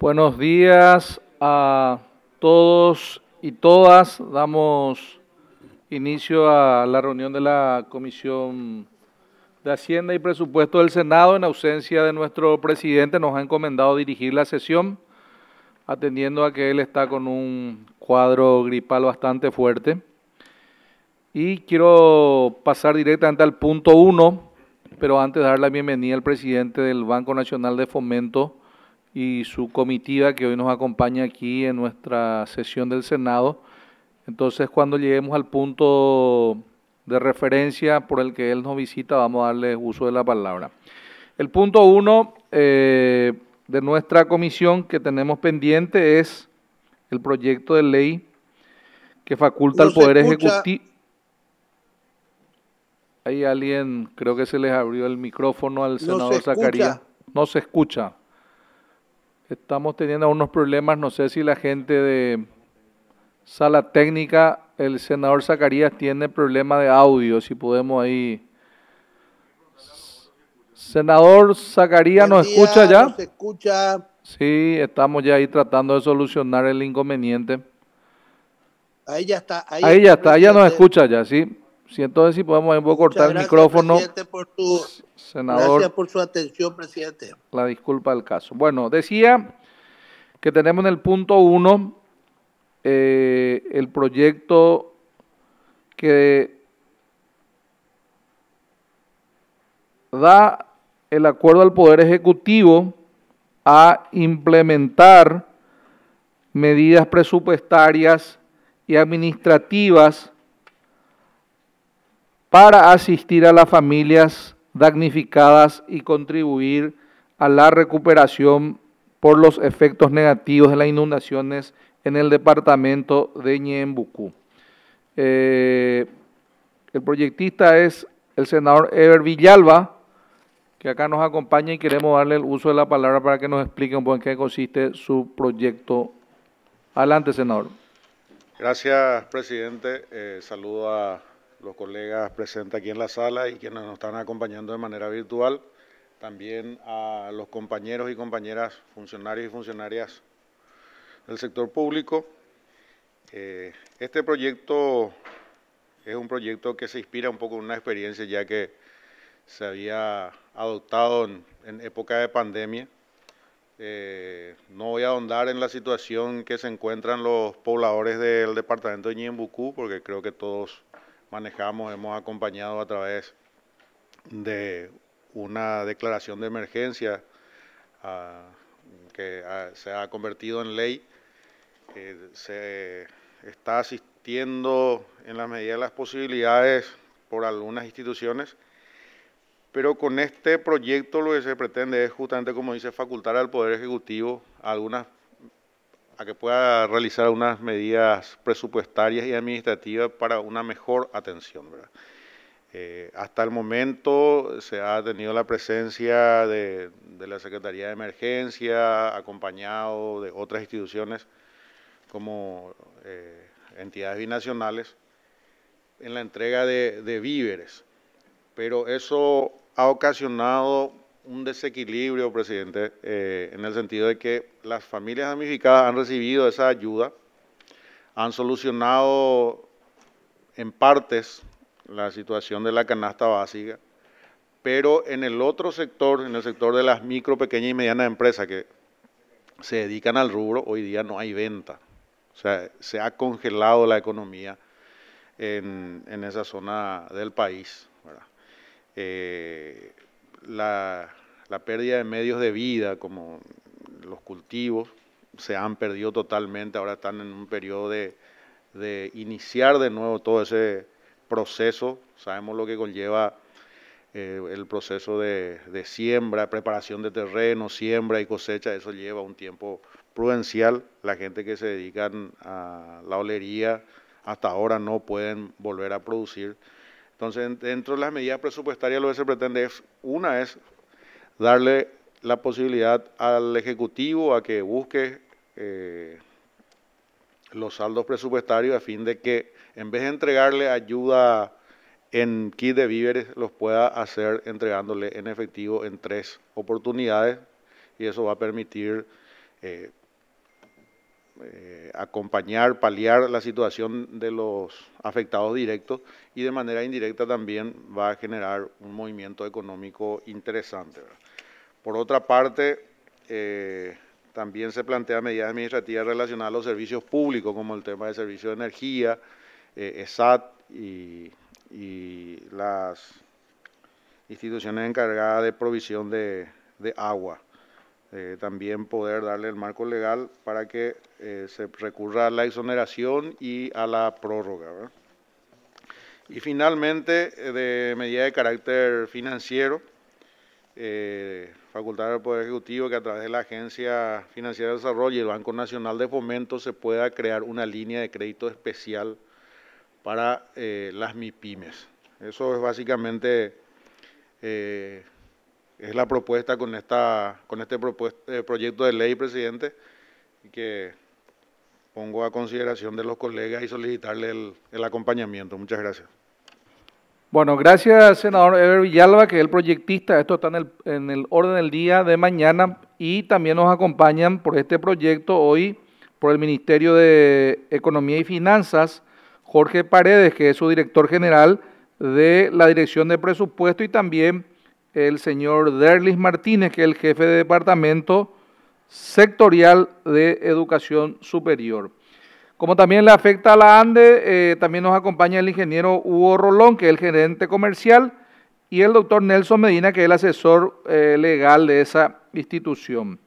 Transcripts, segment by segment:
Buenos días a todos y todas. Damos inicio a la reunión de la Comisión de Hacienda y Presupuesto del Senado. En ausencia de nuestro presidente, nos ha encomendado dirigir la sesión, atendiendo a que él está con un cuadro gripal bastante fuerte. Y quiero pasar directamente al punto uno, pero antes dar la bienvenida al presidente del Banco Nacional de Fomento, y su comitiva que hoy nos acompaña aquí en nuestra sesión del Senado. Entonces, cuando lleguemos al punto de referencia por el que él nos visita, vamos a darle uso de la palabra. El punto uno eh, de nuestra comisión que tenemos pendiente es el proyecto de ley que faculta al Poder Ejecutivo. Hay alguien, creo que se les abrió el micrófono al senador no Zacarías. No se escucha. Estamos teniendo unos problemas, no sé si la gente de sala técnica, el senador Zacarías tiene problema de audio, si podemos ahí. Senador Zacarías, ¿nos escucha ya? Sí, estamos ya ahí tratando de solucionar el inconveniente. Ahí ya está. Ahí, ahí ya está, ya nos escucha ya, sí. Si entonces si podemos cortar el micrófono. senador. Gracias por su atención, presidente. La disculpa del caso. Bueno, decía que tenemos en el punto uno eh, el proyecto que da el acuerdo al Poder Ejecutivo a implementar medidas presupuestarias y administrativas para asistir a las familias damnificadas y contribuir a la recuperación por los efectos negativos de las inundaciones en el departamento de Ñembucú. Eh, el proyectista es el senador Ever Villalba, que acá nos acompaña y queremos darle el uso de la palabra para que nos explique un poco en qué consiste su proyecto. Adelante, senador. Gracias, presidente. Eh, saludo a los colegas presentes aquí en la sala y quienes nos están acompañando de manera virtual, también a los compañeros y compañeras funcionarios y funcionarias del sector público. Eh, este proyecto es un proyecto que se inspira un poco en una experiencia ya que se había adoptado en, época de pandemia. Eh, no voy a ahondar en la situación que se encuentran los pobladores del departamento de Ñembucú, porque creo que todos manejamos, hemos acompañado a través de una declaración de emergencia ah, que ah, se ha convertido en ley. Eh, se está asistiendo en la medida de las posibilidades por algunas instituciones, pero con este proyecto lo que se pretende es justamente, como dice, facultar al Poder Ejecutivo algunas a que pueda realizar unas medidas presupuestarias y administrativas para una mejor atención. Eh, hasta el momento se ha tenido la presencia de, la Secretaría de Emergencia, acompañado de otras instituciones como eh, entidades binacionales, en la entrega de, de víveres. Pero eso ha ocasionado un desequilibrio, presidente, eh, en el sentido de que las familias damnificadas han recibido esa ayuda, han solucionado en partes la situación de la canasta básica, pero en el otro sector, en el sector de las micro, pequeñas y medianas empresas que se dedican al rubro, hoy día no hay venta. O sea, se ha congelado la economía en, esa zona del país. Eh, la, la pérdida de medios de vida, como los cultivos, se han perdido totalmente, ahora están en un periodo de, iniciar de nuevo todo ese proceso, sabemos lo que conlleva eh, el proceso de, siembra, preparación de terreno, siembra y cosecha, eso lleva un tiempo prudencial, la gente que se dedica a la olería hasta ahora no pueden volver a producir. Entonces, dentro de las medidas presupuestarias lo que se pretende es, una es darle la posibilidad al Ejecutivo a que busque eh, los saldos presupuestarios a fin de que en vez de entregarle ayuda en kit de víveres, los pueda hacer entregándole en efectivo en tres oportunidades y eso va a permitir eh, eh, acompañar, paliar la situación de los afectados directos y de manera indirecta también va a generar un movimiento económico interesante. Por otra parte, eh, también se plantea medidas administrativas relacionadas a los servicios públicos, como el tema de servicio de energía, eh, ESAT y, las instituciones encargadas de provisión de, agua. Eh, también poder darle el marco legal para que se recurra a la exoneración y a la prórroga. Y finalmente, de medida de carácter financiero, eh, facultad del Poder Ejecutivo que a través de la Agencia Financiera de Desarrollo y el Banco Nacional de Fomento se pueda crear una línea de crédito especial para eh, las MIPIMES. Eso es básicamente eh, es la propuesta con, esta, con este eh, proyecto de ley, presidente, que pongo a consideración de los colegas y solicitarle el acompañamiento. Muchas gracias. Bueno, gracias, senador Eber Villalba, que es el proyectista. Esto está en el, en el orden del día de mañana y también nos acompañan por este proyecto hoy por el Ministerio de Economía y Finanzas, Jorge Paredes, que es su director general de la Dirección de Presupuesto, y también el señor Derlis Martínez, que es el jefe de departamento sectorial de educación superior. Como también le afecta a la ANDE, eh, también nos acompaña el ingeniero Hugo Rolón, que es el gerente comercial, y el doctor Nelson Medina, que es el asesor eh, legal de esa institución.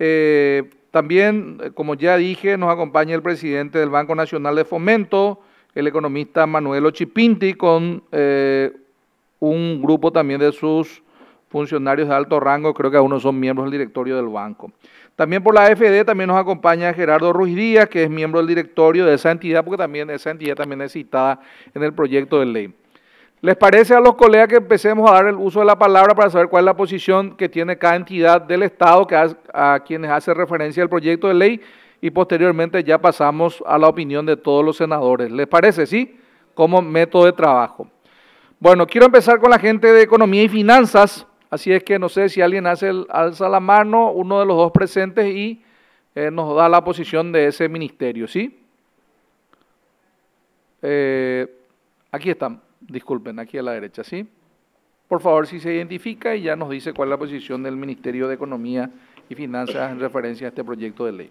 Eh, también, como ya dije, nos acompaña el presidente del Banco Nacional de Fomento, el economista Manuel Ochipinti, con un grupo también de sus funcionarios de alto rango, creo que algunos son miembros del directorio del banco. También por la AFD también nos acompaña Gerardo Ruiz Díaz, que es miembro del directorio de esa entidad, porque también esa entidad también es citada en el proyecto de ley. ¿Les parece a los colegas que empecemos a dar el uso de la palabra para saber cuál es la posición que tiene cada entidad del Estado a, a quienes hace referencia el proyecto de ley? Y posteriormente ya pasamos a la opinión de todos los senadores. ¿Les parece, sí? Como método de trabajo. Bueno, quiero empezar con la gente de Economía y Finanzas. Así es que no sé si alguien hace alza la mano, uno de los dos presentes y eh, nos da la posición de ese ministerio, ¿sí? Eh, aquí están, disculpen, aquí a la derecha, ¿sí? Por favor, si se identifica y ya nos dice cuál es la posición del Ministerio de Economía y Finanzas en referencia a este proyecto de ley.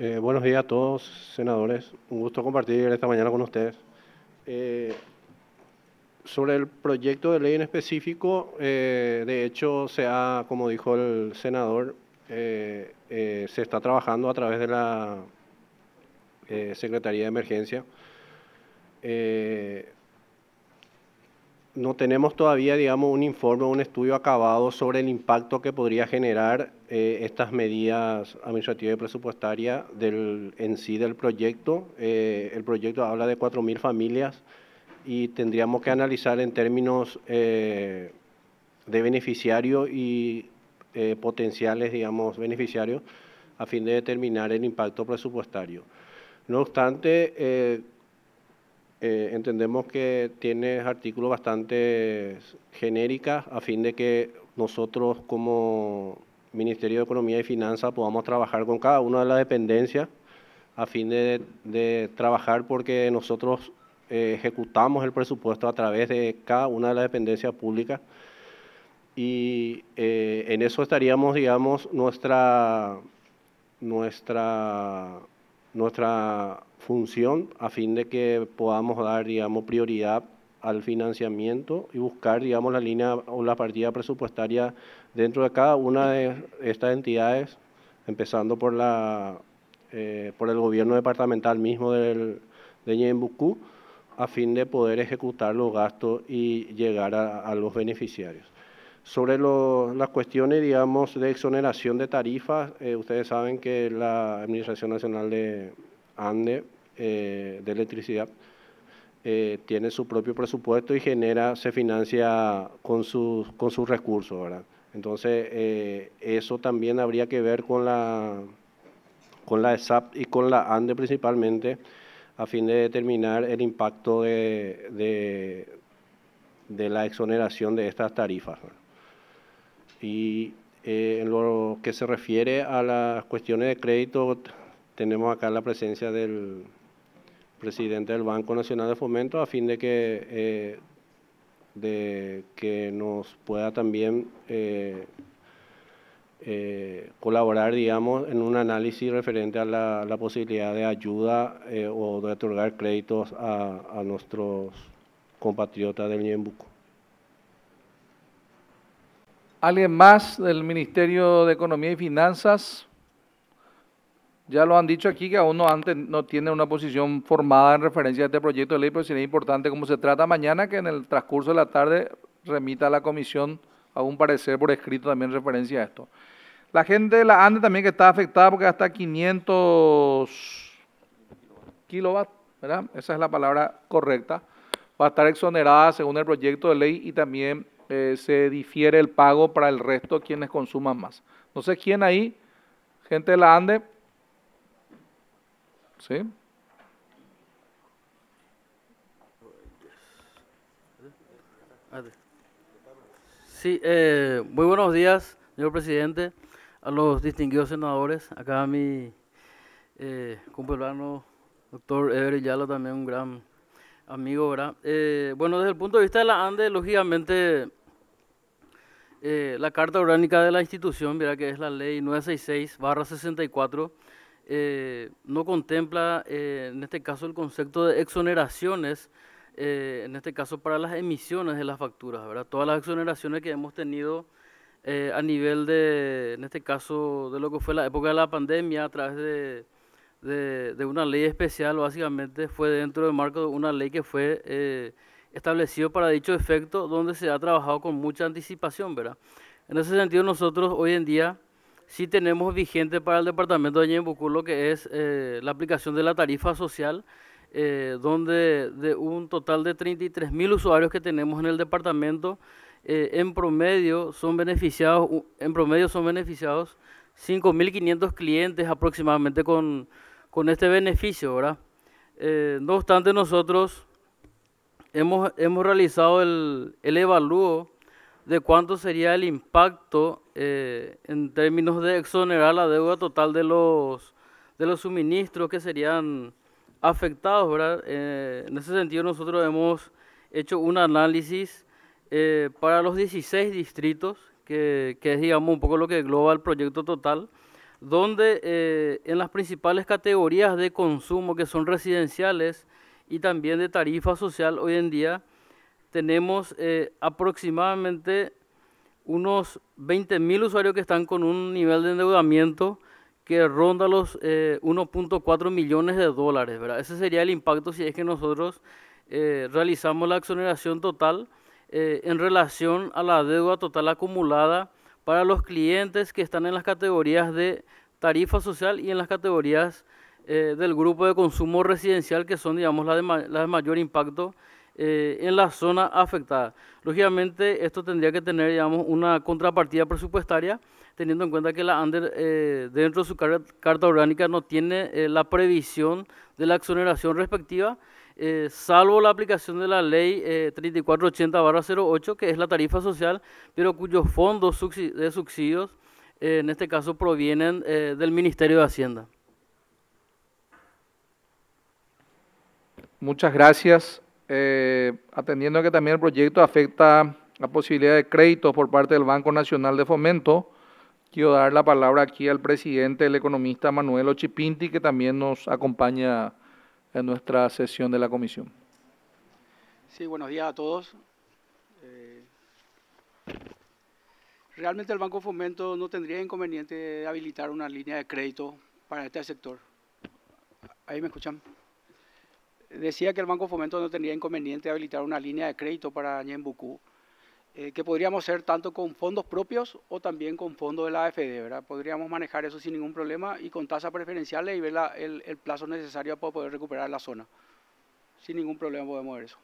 Eh, buenos días a todos, senadores. Un gusto compartir esta mañana con ustedes sobre el proyecto de ley en específico, eh, de hecho, se ha, como dijo el senador, eh, eh, se está trabajando a través de la Secretaría de Emergencia. no tenemos todavía, digamos, un informe, un estudio acabado sobre el impacto que podría generar estas medidas administrativas y presupuestarias del, en sí del proyecto. el proyecto habla de 4.000 familias y tendríamos que analizar en términos eh, de beneficiario y eh, potenciales, digamos, beneficiarios, a fin de determinar el impacto presupuestario. No obstante, eh, entendemos que tiene artículos bastante genéricas a fin de que nosotros como Ministerio de Economía y Finanzas podamos trabajar con cada una de las dependencias a fin de trabajar porque nosotros eh, ejecutamos el presupuesto a través de cada una de las dependencias públicas y eh, en eso estaríamos, digamos, nuestra, nuestra, nuestra función a fin de que podamos dar, digamos, prioridad al financiamiento y buscar, digamos, la línea o la partida presupuestaria dentro de cada una de estas entidades, empezando por, la, eh, por el gobierno departamental mismo del, de Ñembucú, a fin de poder ejecutar los gastos y llegar a, los beneficiarios. Sobre las cuestiones, digamos, de exoneración de tarifas, eh, ustedes saben que la Administración Nacional de ANDE, eh, de Electricidad, eh, tiene su propio presupuesto y genera, se financia con sus, con sus recursos, ¿verdad? Entonces, eso también habría que ver con la, con la ESAP y con la ANDE principalmente, a fin de determinar el impacto de, de, la exoneración de estas tarifas. Y eh, en lo que se refiere a las cuestiones de crédito, tenemos acá la presencia del presidente del Banco Nacional de Fomento a fin de que, eh, de que nos pueda también eh, eh, colaborar, digamos, en un análisis referente a la, posibilidad de ayuda eh, o de otorgar créditos a, nuestros compatriotas del Ñembuco. ¿Alguien más del Ministerio de Economía y Finanzas? Ya lo han dicho aquí que aún no, antes no tiene una posición formada en referencia a este proyecto de ley, pero sería importante, como se trata mañana, que en el transcurso de la tarde remita a la comisión a un parecer por escrito también referencia a esto. La gente de la ANDE también que está afectada porque hasta 500 kilovatios, ¿verdad? Esa es la palabra correcta. Va a estar exonerada según el proyecto de ley y también eh, se difiere el pago para el resto quienes consuman más. No sé quién ahí, gente de la ANDE. ¿Sí? Sí, eh, muy buenos días, señor presidente a los distinguidos senadores, acá a mi eh, compañero doctor Ever Yala, también un gran amigo, ¿verdad? Eh, bueno, desde el punto de vista de la ANDE, lógicamente, eh, la Carta Orgánica de la institución, mira que es la ley 966-64, eh, no contempla, en este caso, el concepto de exoneraciones, en este caso para las emisiones de las facturas, ¿verdad? Todas las exoneraciones que hemos tenido eh, a nivel de, en este caso, de lo que fue la época de la pandemia, a través de, de, una ley especial, básicamente fue dentro del marco de una ley que fue eh, establecido para dicho efecto, donde se ha trabajado con mucha anticipación, ¿verdad? En ese sentido, nosotros hoy en día sí tenemos vigente para el departamento de Ñembucú lo que es eh, la aplicación de la tarifa social, eh, donde de un total de 33 mil usuarios que tenemos en el departamento, eh, en promedio son beneficiados, en promedio son beneficiados 5.500 clientes aproximadamente con, este beneficio, ¿verdad? Eh, no obstante, nosotros hemos, realizado el, el evalúo de cuánto sería el impacto eh, en términos de exonerar la deuda total de los, de los suministros que serían afectados, ¿verdad? en ese sentido nosotros hemos hecho un análisis eh, para los 16 distritos, que, es digamos un poco lo que globa el proyecto total, donde eh, en las principales categorías de consumo que son residenciales y también de tarifa social hoy en día, tenemos eh, aproximadamente unos 20.000 usuarios que están con un nivel de endeudamiento que ronda los 1.4 millones de dólares. Ese sería el impacto si es que nosotros realizamos la exoneración total eh, en relación a la deuda total acumulada para los clientes que están en las categorías de tarifa social y en las categorías eh, del grupo de consumo residencial que son, digamos, las de, mayor impacto eh, en la zona afectada. Lógicamente, esto tendría que tener, digamos, una contrapartida presupuestaria, teniendo en cuenta que la ANDER, dentro de su carta orgánica, no tiene la previsión de la exoneración respectiva, eh, salvo la aplicación de la ley 3480-08, eh, que es la tarifa social, pero cuyos fondos de subsidios, eh, en este caso, provienen del Ministerio de Hacienda. Muchas gracias. atendiendo que también el proyecto afecta la posibilidad de créditos por parte del Banco Nacional de Fomento, quiero dar la palabra aquí al presidente, el economista Manuel Ochipinti, que también nos acompaña nuestra sesión de la comisión. Sí, buenos días a todos. Eh, realmente el Banco Fomento no tendría inconveniente de habilitar una línea de crédito para este sector. Ahí me escuchan. Decía que el Banco Fomento no tendría inconveniente de habilitar una línea de crédito para Ñembucú eh, que podríamos hacer tanto con fondos propios o también con fondos de la AFD, ¿verdad? Podríamos manejar eso sin ningún problema y con tasas preferenciales y ver el, el plazo necesario para poder recuperar la zona. Sin ningún problema podemos ver eso.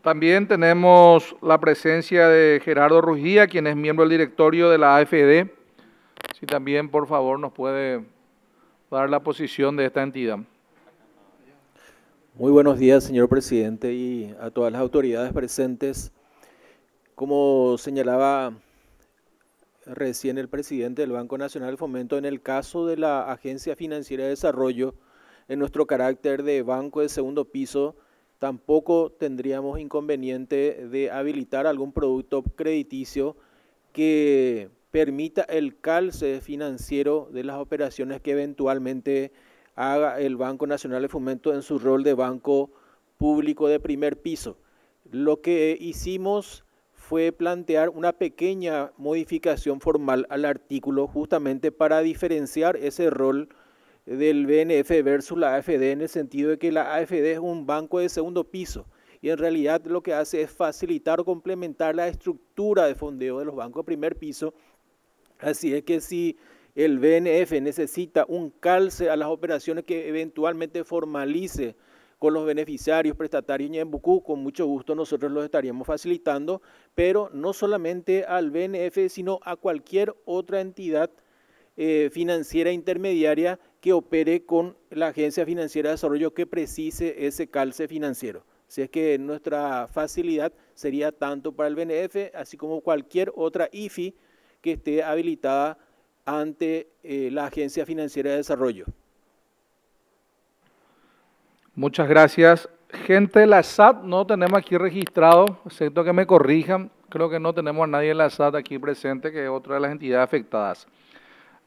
También tenemos la presencia de Gerardo Rugía, quien es miembro del directorio de la AFD. Si también, por favor, nos puede dar la posición de esta entidad. Muy buenos días, señor presidente, y a todas las autoridades presentes. Como señalaba recién el presidente del Banco Nacional de Fomento, en el caso de la Agencia Financiera de Desarrollo, en nuestro carácter de banco de segundo piso, tampoco tendríamos inconveniente de habilitar algún producto crediticio que permita el calce financiero de las operaciones que eventualmente haga el Banco Nacional de Fomento en su rol de banco público de primer piso. Lo que hicimos fue plantear una pequeña modificación formal al artículo justamente para diferenciar ese rol del BNF versus la AFD en el sentido de que la AFD es un banco de segundo piso y en realidad lo que hace es facilitar o complementar la estructura de fondeo de los bancos de primer piso. Así es que si el BNF necesita un calce a las operaciones que eventualmente formalice con los beneficiarios, prestatarios Ñembucú, con mucho gusto nosotros los estaríamos facilitando, pero no solamente al BNF, sino a cualquier otra entidad eh, financiera intermediaria que opere con la Agencia Financiera de Desarrollo que precise ese calce financiero. Si es que nuestra facilidad sería tanto para el BNF, así como cualquier otra IFI que esté habilitada ante eh, la Agencia Financiera de Desarrollo. Muchas gracias. Gente de la SAT no tenemos aquí registrado, excepto que me corrijan, creo que no tenemos a nadie de la SAT aquí presente, que es otra de las entidades afectadas.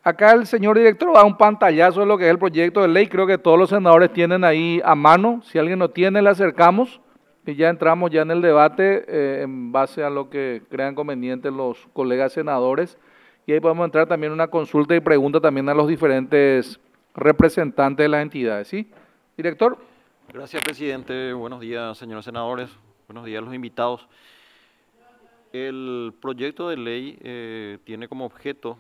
Acá el señor director da un pantallazo de lo que es el proyecto de ley, creo que todos los senadores tienen ahí a mano, si alguien no tiene, le acercamos y ya entramos ya en el debate eh, en base a lo que crean conveniente los colegas senadores. Y ahí podemos entrar también una consulta y pregunta también a los diferentes representantes de las entidades. ¿Sí? Director. Gracias, presidente. Buenos días, señores senadores. Buenos días, los invitados. El proyecto de ley eh, tiene como objeto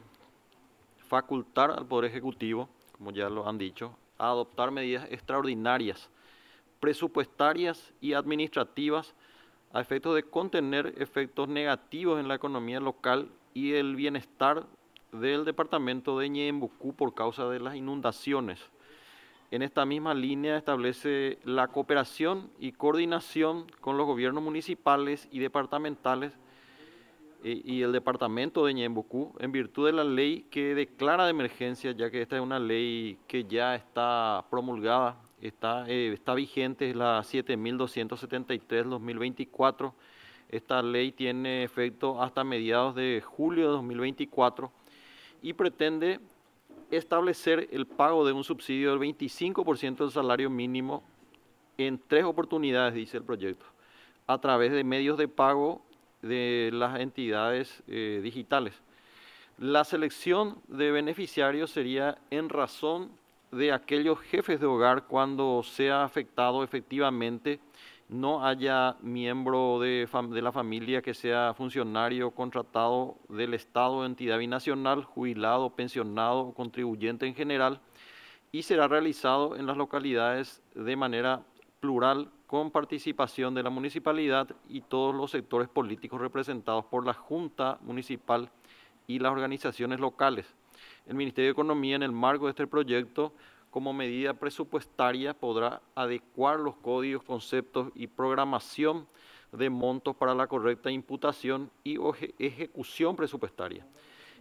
facultar al Poder Ejecutivo, como ya lo han dicho, a adoptar medidas extraordinarias, presupuestarias y administrativas a efecto de contener efectos negativos en la economía local y el bienestar del departamento de Ñeembucú por causa de las inundaciones. En esta misma línea establece la cooperación y coordinación con los gobiernos municipales y departamentales eh, y el departamento de Ñeembucú, en virtud de la ley que declara de emergencia, ya que esta es una ley que ya está promulgada, está, eh, está vigente, es la 7273-2024 esta ley tiene efecto hasta mediados de julio de 2024 y pretende establecer el pago de un subsidio del 25% del salario mínimo en tres oportunidades, dice el proyecto, a través de medios de pago de las entidades eh, digitales. La selección de beneficiarios sería en razón de aquellos jefes de hogar cuando sea afectado efectivamente no haya miembro de, la familia que sea funcionario contratado del Estado, entidad binacional, jubilado, pensionado o contribuyente en general, y será realizado en las localidades de manera plural con participación de la municipalidad y todos los sectores políticos representados por la Junta Municipal y las organizaciones locales. El Ministerio de Economía, en el marco de este proyecto, como medida presupuestaria podrá adecuar los códigos, conceptos y programación de montos para la correcta imputación y ejecución presupuestaria.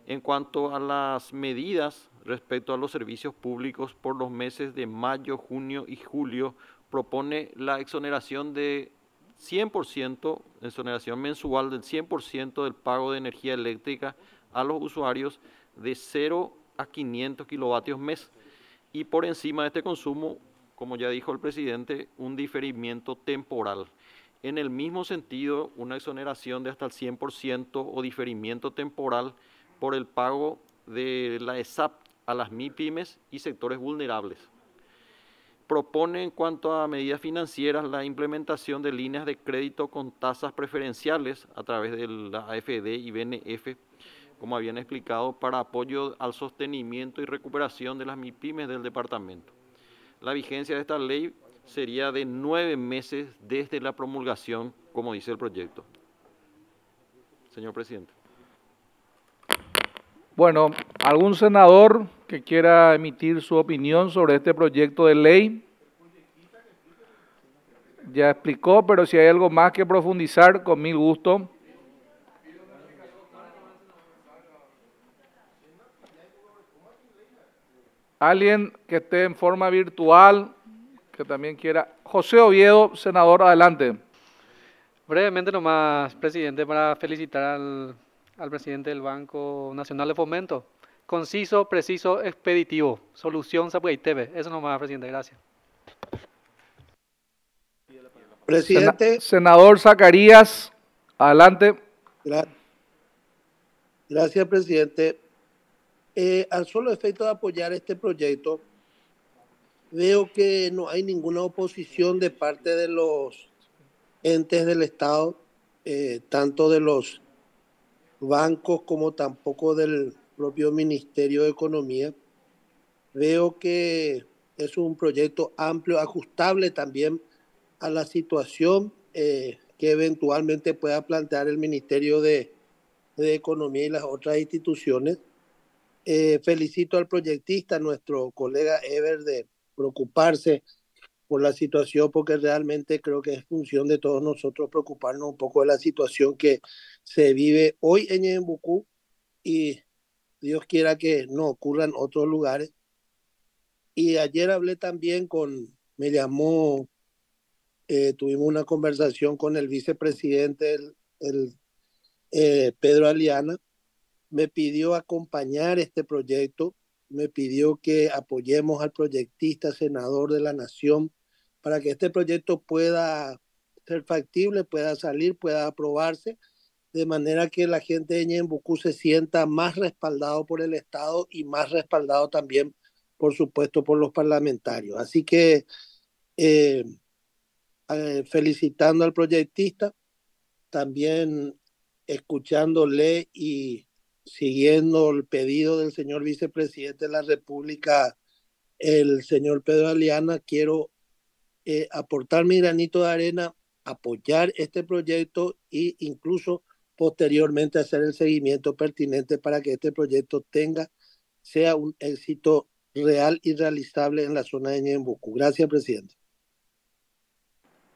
En cuanto a las medidas respecto a los servicios públicos por los meses de mayo, junio y julio, propone la exoneración de 100%, exoneración mensual del 100% del pago de energía eléctrica a los usuarios de 0 a 500 kilovatios mes y por encima de este consumo, como ya dijo el presidente, un diferimiento temporal. En el mismo sentido, una exoneración de hasta el 100% o diferimiento temporal por el pago de la ESAP a las MIPIMES y sectores vulnerables. Propone en cuanto a medidas financieras la implementación de líneas de crédito con tasas preferenciales a través de la AFD y BNF como habían explicado, para apoyo al sostenimiento y recuperación de las MIPIMES del departamento. La vigencia de esta ley sería de nueve meses desde la promulgación, como dice el proyecto. Señor presidente. Bueno, ¿algún senador que quiera emitir su opinión sobre este proyecto de ley? Ya explicó, pero si hay algo más que profundizar, con mil gusto. Alguien que esté en forma virtual, que también quiera. José Oviedo, senador, adelante. Brevemente nomás, presidente, para felicitar al, presidente del Banco Nacional de Fomento. Conciso, preciso, expeditivo. Solución TV. Eso nomás, presidente. Gracias. Presidente. senador Zacarías, adelante. Gracias, presidente. Eh, al solo efecto de apoyar este proyecto, veo que no hay ninguna oposición de parte de los entes del Estado, eh, tanto de los bancos como tampoco del propio Ministerio de Economía. Veo que es un proyecto amplio, ajustable también a la situación eh, que eventualmente pueda plantear el Ministerio de, de Economía y las otras instituciones. Eh, felicito al proyectista, nuestro colega Ever, de preocuparse por la situación, porque realmente creo que es función de todos nosotros preocuparnos un poco de la situación que se vive hoy en Yembucú y Dios quiera que no ocurran otros lugares. Y ayer hablé también con, me llamó, eh, tuvimos una conversación con el vicepresidente, el, eh, Pedro Aliana, me pidió acompañar este proyecto, me pidió que apoyemos al proyectista senador de la Nación para que este proyecto pueda ser factible, pueda salir, pueda aprobarse, de manera que la gente de Ñembucú se sienta más respaldado por el Estado y más respaldado también, por supuesto, por los parlamentarios. Así que eh, eh, felicitando al proyectista, también escuchándole y siguiendo el pedido del señor vicepresidente de la República, el señor Pedro Aliana, quiero eh, aportar mi granito de arena, apoyar este proyecto e incluso posteriormente hacer el seguimiento pertinente para que este proyecto tenga, sea un éxito real y realizable en la zona de Ñembucú. Gracias, presidente.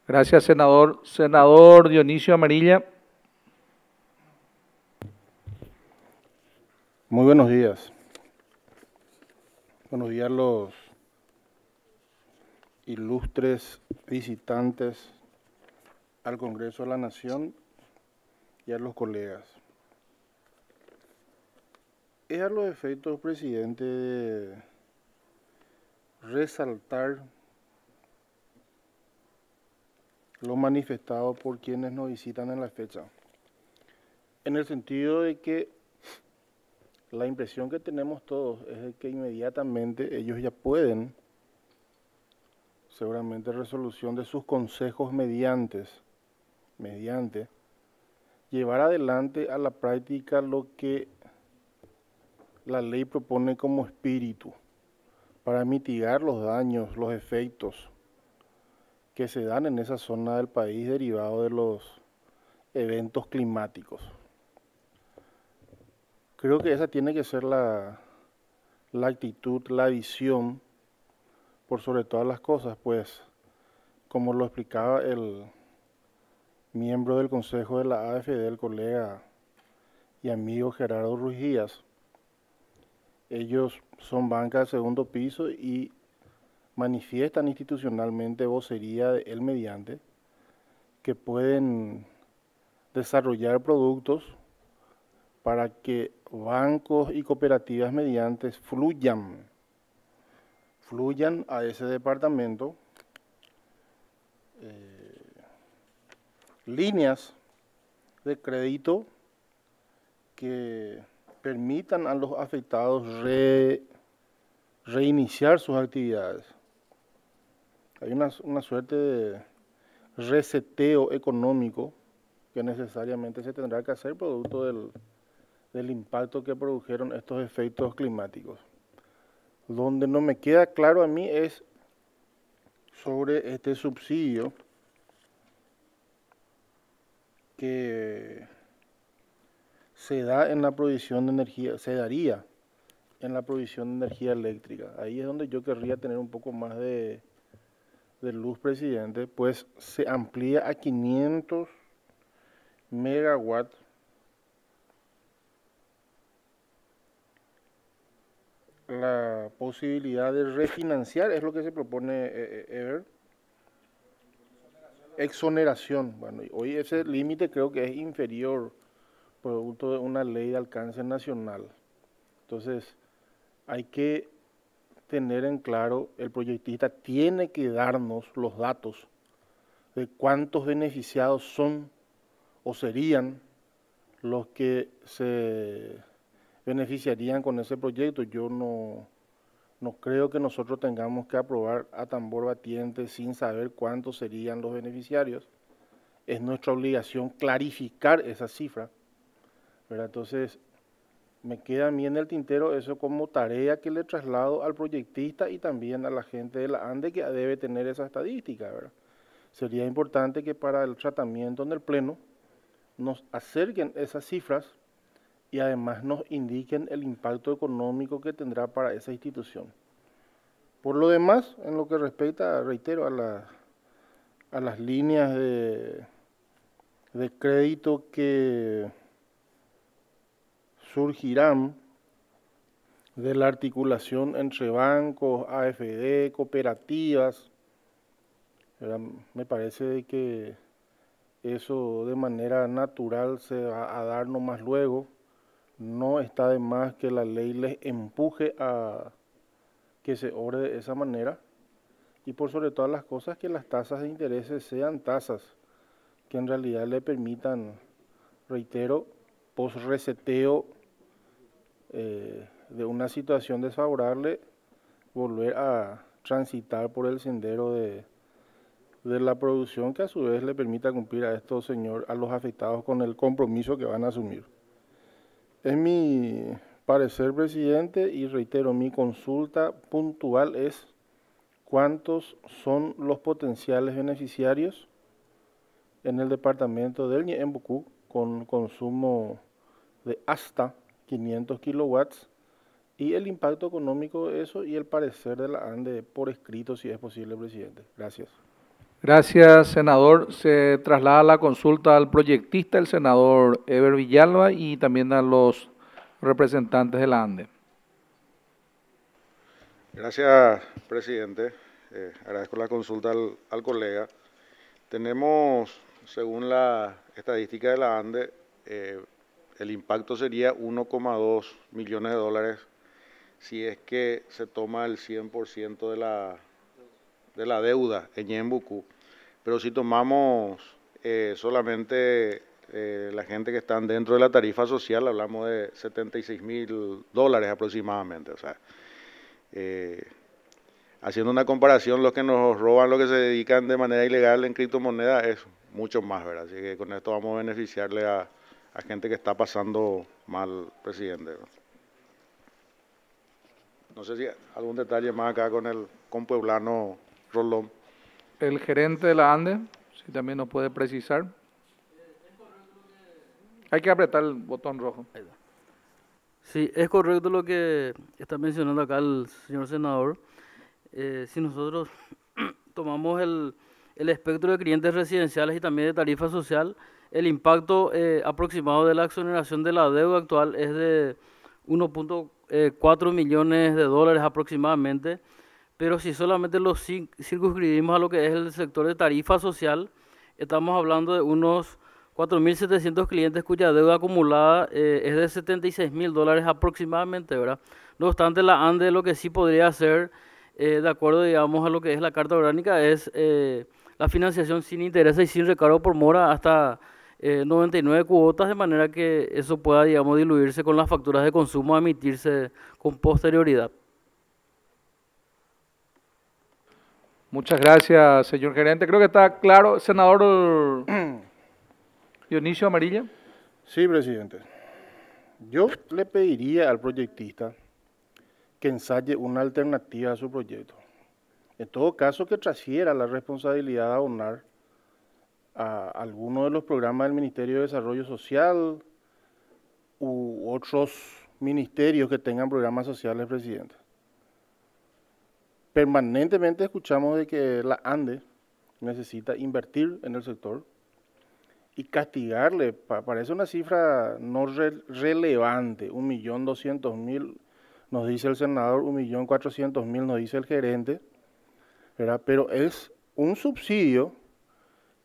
Gracias, senador. Senador Dionisio Amarilla. Muy buenos días. Buenos días los ilustres visitantes al Congreso de la Nación y a los colegas. Es a los efectos, presidente, resaltar lo manifestado por quienes nos visitan en la fecha, en el sentido de que la impresión que tenemos todos es que inmediatamente ellos ya pueden, seguramente resolución de sus consejos mediante, mediante, llevar adelante a la práctica lo que la ley propone como espíritu para mitigar los daños, los efectos que se dan en esa zona del país derivado de los eventos climáticos. Creo que esa tiene que ser la, actitud, la visión, por sobre todas las cosas, pues como lo explicaba el miembro del Consejo de la AFD, el colega y amigo Gerardo Díaz ellos son bancas de segundo piso y manifiestan institucionalmente vocería el mediante que pueden desarrollar productos para que bancos y cooperativas mediantes fluyan, fluyan a ese departamento eh, líneas de crédito que permitan a los afectados reiniciar sus actividades. Hay una, una suerte de reseteo económico que necesariamente se tendrá que hacer producto del, del impacto que produjeron estos efectos climáticos. Donde no me queda claro a mí es sobre este subsidio que se da en la provisión de energía, se daría en la provisión de energía eléctrica. Ahí es donde yo querría tener un poco más de, de luz, presidente, pues se amplía a 500 megawatts la posibilidad de refinanciar, es lo que se propone eh, eh, Exoneración. Bueno, hoy ese límite creo que es inferior, producto de una ley de alcance nacional. Entonces, hay que tener en claro, el proyectista tiene que darnos los datos de cuántos beneficiados son o serían los que se beneficiarían con ese proyecto. Yo no, no creo que nosotros tengamos que aprobar a tambor batiente sin saber cuántos serían los beneficiarios. Es nuestra obligación clarificar esa cifra. ¿verdad? Entonces, me queda a mí en el tintero eso como tarea que le traslado al proyectista y también a la gente de la ANDE que debe tener esa estadística. Sería importante que para el tratamiento en el Pleno nos acerquen esas cifras y además nos indiquen el impacto económico que tendrá para esa institución. Por lo demás, en lo que respecta, reitero, a, a las líneas de, de crédito que surgirán de la articulación entre bancos, AFD, cooperativas, me parece que eso de manera natural se va a dar nomás luego no está de más que la ley les empuje a que se ore de esa manera y por sobre todas las cosas que las tasas de interés sean tasas que en realidad le permitan, reitero, post-reseteo eh, de una situación desfavorable, volver a transitar por el sendero de, de la producción que a su vez le permita cumplir a estos señores, a los afectados con el compromiso que van a asumir. Es mi parecer, presidente, y reitero, mi consulta puntual es cuántos son los potenciales beneficiarios en el departamento del Ñeembucú con consumo de hasta 500 kilowatts y el impacto económico de eso y el parecer de la ANDE por escrito, si es posible, presidente. Gracias. Gracias, senador. Se traslada la consulta al proyectista, el senador Eber Villalba, y también a los representantes de la ANDE. Gracias, presidente. Eh, agradezco la consulta al, colega. Tenemos, según la estadística de la ANDE, eh, el impacto sería 1,2 millones de dólares si es que se toma el 100% de la de la deuda en Yembuku, pero si tomamos eh, solamente eh, la gente que están dentro de la tarifa social, hablamos de 76 mil dólares aproximadamente. O sea, eh, haciendo una comparación, los que nos roban, los que se dedican de manera ilegal en criptomonedas es mucho más, ¿verdad? Así que con esto vamos a beneficiarle a, gente que está pasando mal, presidente. ¿no? no sé si algún detalle más acá con el con Pueblano Rolón. El gerente de la ANDE, si también nos puede precisar. Hay que apretar el botón rojo. Sí, es correcto lo que está mencionando acá el señor senador. Eh, si nosotros tomamos el, espectro de clientes residenciales y también de tarifa social, el impacto eh, aproximado de la exoneración de la deuda actual es de 1.4 eh, millones de dólares aproximadamente. Pero si solamente los circunscribimos a lo que es el sector de tarifa social, estamos hablando de unos 4.700 clientes cuya deuda acumulada eh, es de 76 mil dólares aproximadamente, ¿verdad? No obstante, la ANDE lo que sí podría hacer, eh, de acuerdo, digamos, a lo que es la Carta Orgánica, es eh, la financiación sin interés y sin recargo por mora hasta 99 cuotas, de manera que eso pueda, digamos, diluirse con las facturas de consumo a emitirse con posterioridad. Muchas gracias, señor gerente. Creo que está claro. Senador Dionisio Amarilla. Sí, presidente. Yo le pediría al proyectista que ensaye una alternativa a su proyecto. En todo caso, que transfiera la responsabilidad de ONAR a alguno de los programas del Ministerio de Desarrollo Social u otros ministerios que tengan programas sociales, presidente permanentemente escuchamos de que la ANDE necesita invertir en el sector y castigarle, parece una cifra no relevante, 1.200.000 nos dice el senador, 1.400.000 nos dice el gerente, pero es un subsidio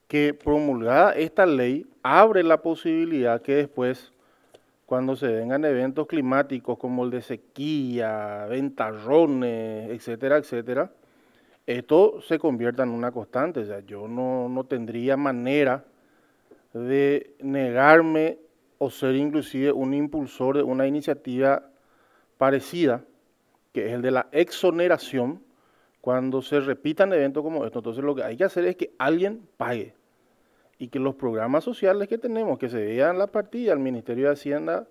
que promulgada esta ley abre la posibilidad que después cuando se vengan eventos climáticos como el de sequía, ventarrones, etcétera, etcétera, esto se convierta en una constante. O sea, yo no, no tendría manera de negarme o ser inclusive un impulsor de una iniciativa parecida, que es el de la exoneración, cuando se repitan eventos como estos. Entonces lo que hay que hacer es que alguien pague y que los programas sociales que tenemos, que se vean la partida, el Ministerio de Hacienda,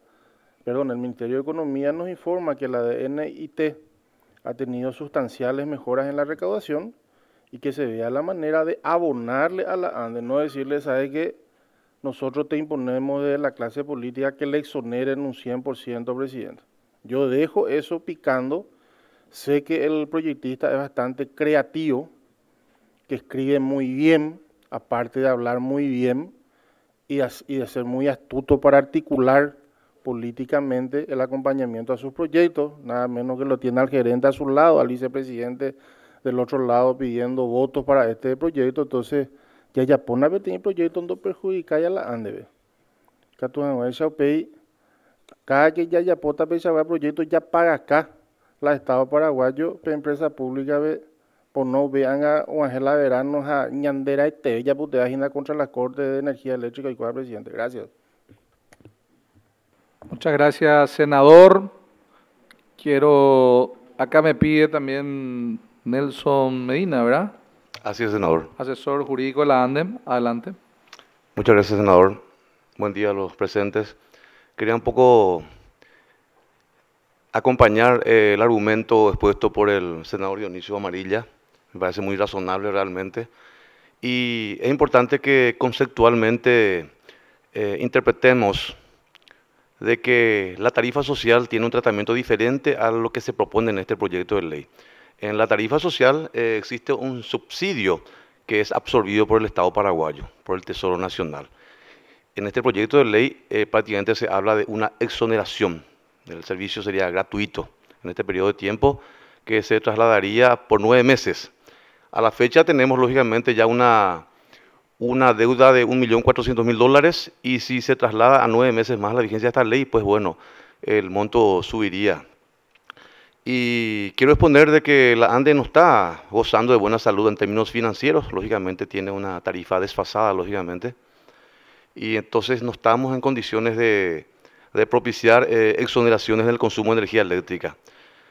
perdón, el Ministerio de Economía nos informa que la DNIT ha tenido sustanciales mejoras en la recaudación y que se vea la manera de abonarle a la ANDE, no decirle, ¿sabes que Nosotros te imponemos de la clase política que le exoneren un 100%, presidente. Yo dejo eso picando. Sé que el proyectista es bastante creativo, que escribe muy bien, aparte de hablar muy bien y, de ser muy astuto para articular políticamente el acompañamiento a sus proyectos, nada menos que lo tiene al gerente a su lado, al vicepresidente del otro lado pidiendo votos para este proyecto, entonces ya ya ver tiene proyecto proyectos donde perjudica a la ANDEB. Cada que ya Yapota pensaba proyecto ya paga acá, la Estado paraguayo, empresa pública. ve, por no vean a Ángela Verano, a Ñandera y ya putea agenda contra la Corte de Energía Eléctrica y cuadra presidente. Gracias. Muchas gracias, senador. Quiero, acá me pide también Nelson Medina, ¿verdad? Así es, senador. Asesor jurídico de la ANDEM, adelante. Muchas gracias, senador. Buen día a los presentes. Quería un poco acompañar eh, el argumento expuesto por el senador Dionisio Amarilla me parece muy razonable realmente. Y es importante que conceptualmente eh, interpretemos de que la tarifa social tiene un tratamiento diferente a lo que se propone en este proyecto de ley. En la tarifa social eh, existe un subsidio que es absorbido por el Estado paraguayo, por el Tesoro Nacional. En este proyecto de ley eh, prácticamente se habla de una exoneración. El servicio sería gratuito en este periodo de tiempo que se trasladaría por nueve meses a la fecha tenemos lógicamente ya una, una deuda de 1.400.000 dólares y si se traslada a nueve meses más la vigencia de esta ley, pues bueno, el monto subiría. Y quiero exponer de que la ANDE no está gozando de buena salud en términos financieros, lógicamente tiene una tarifa desfasada, lógicamente, y entonces no estamos en condiciones de, propiciar eh, exoneraciones del consumo de energía eléctrica.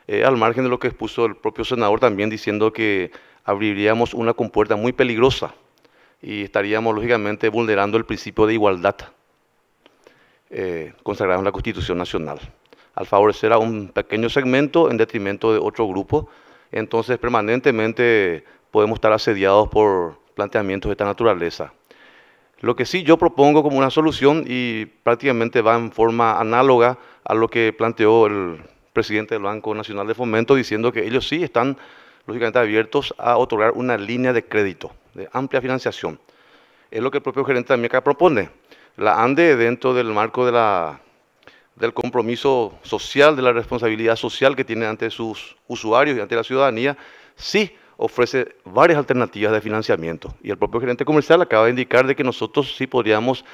Eh, al margen de lo que expuso el propio senador también diciendo que abriríamos una compuerta muy peligrosa y estaríamos lógicamente vulnerando el principio de igualdad eh, consagrado en la Constitución Nacional. Al favorecer a un pequeño segmento en detrimento de otro grupo, entonces permanentemente podemos estar asediados por planteamientos de esta naturaleza. Lo que sí yo propongo como una solución y prácticamente va en forma análoga a lo que planteó el presidente del Banco Nacional de Fomento diciendo que ellos sí están lógicamente abiertos a otorgar una línea de crédito, de amplia financiación. Es lo que el propio gerente de acá propone. La ANDE, dentro del marco de la, del compromiso social, de la responsabilidad social que tiene ante sus usuarios y ante la ciudadanía, sí ofrece varias alternativas de financiamiento. Y el propio gerente comercial acaba de indicar de que nosotros sí podríamos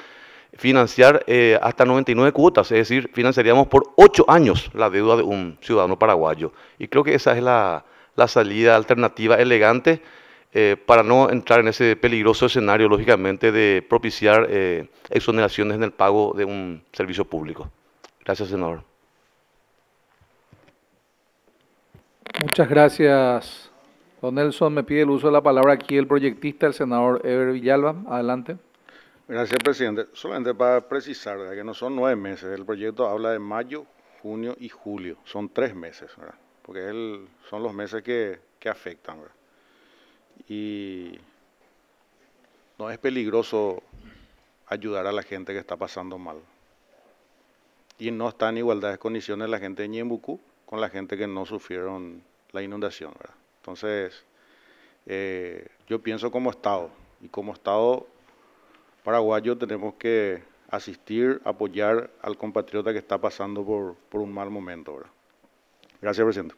financiar eh, hasta 99 cuotas, es decir, financiaríamos por 8 años la deuda de un ciudadano paraguayo. Y creo que esa es la, la salida alternativa elegante eh, para no entrar en ese peligroso escenario, lógicamente, de propiciar eh, exoneraciones en el pago de un servicio público. Gracias, senador. Muchas gracias, don Nelson. Me pide el uso de la palabra aquí el proyectista, el senador Ever Villalba. Adelante. Gracias, presidente. Solamente para precisar, que no son nueve meses, el proyecto habla de mayo, junio y julio, son tres meses. ¿verdad? porque son los meses que, afectan. Y no es peligroso ayudar a la gente que está pasando mal. Y no está en igualdad de condiciones la gente de Ñembucú con la gente que no sufrieron la inundación. Entonces, eh, yo pienso como Estado, y como Estado paraguayo tenemos que asistir, apoyar al compatriota que está pasando por, por un mal momento. ¿verdad? Gracias, presidente.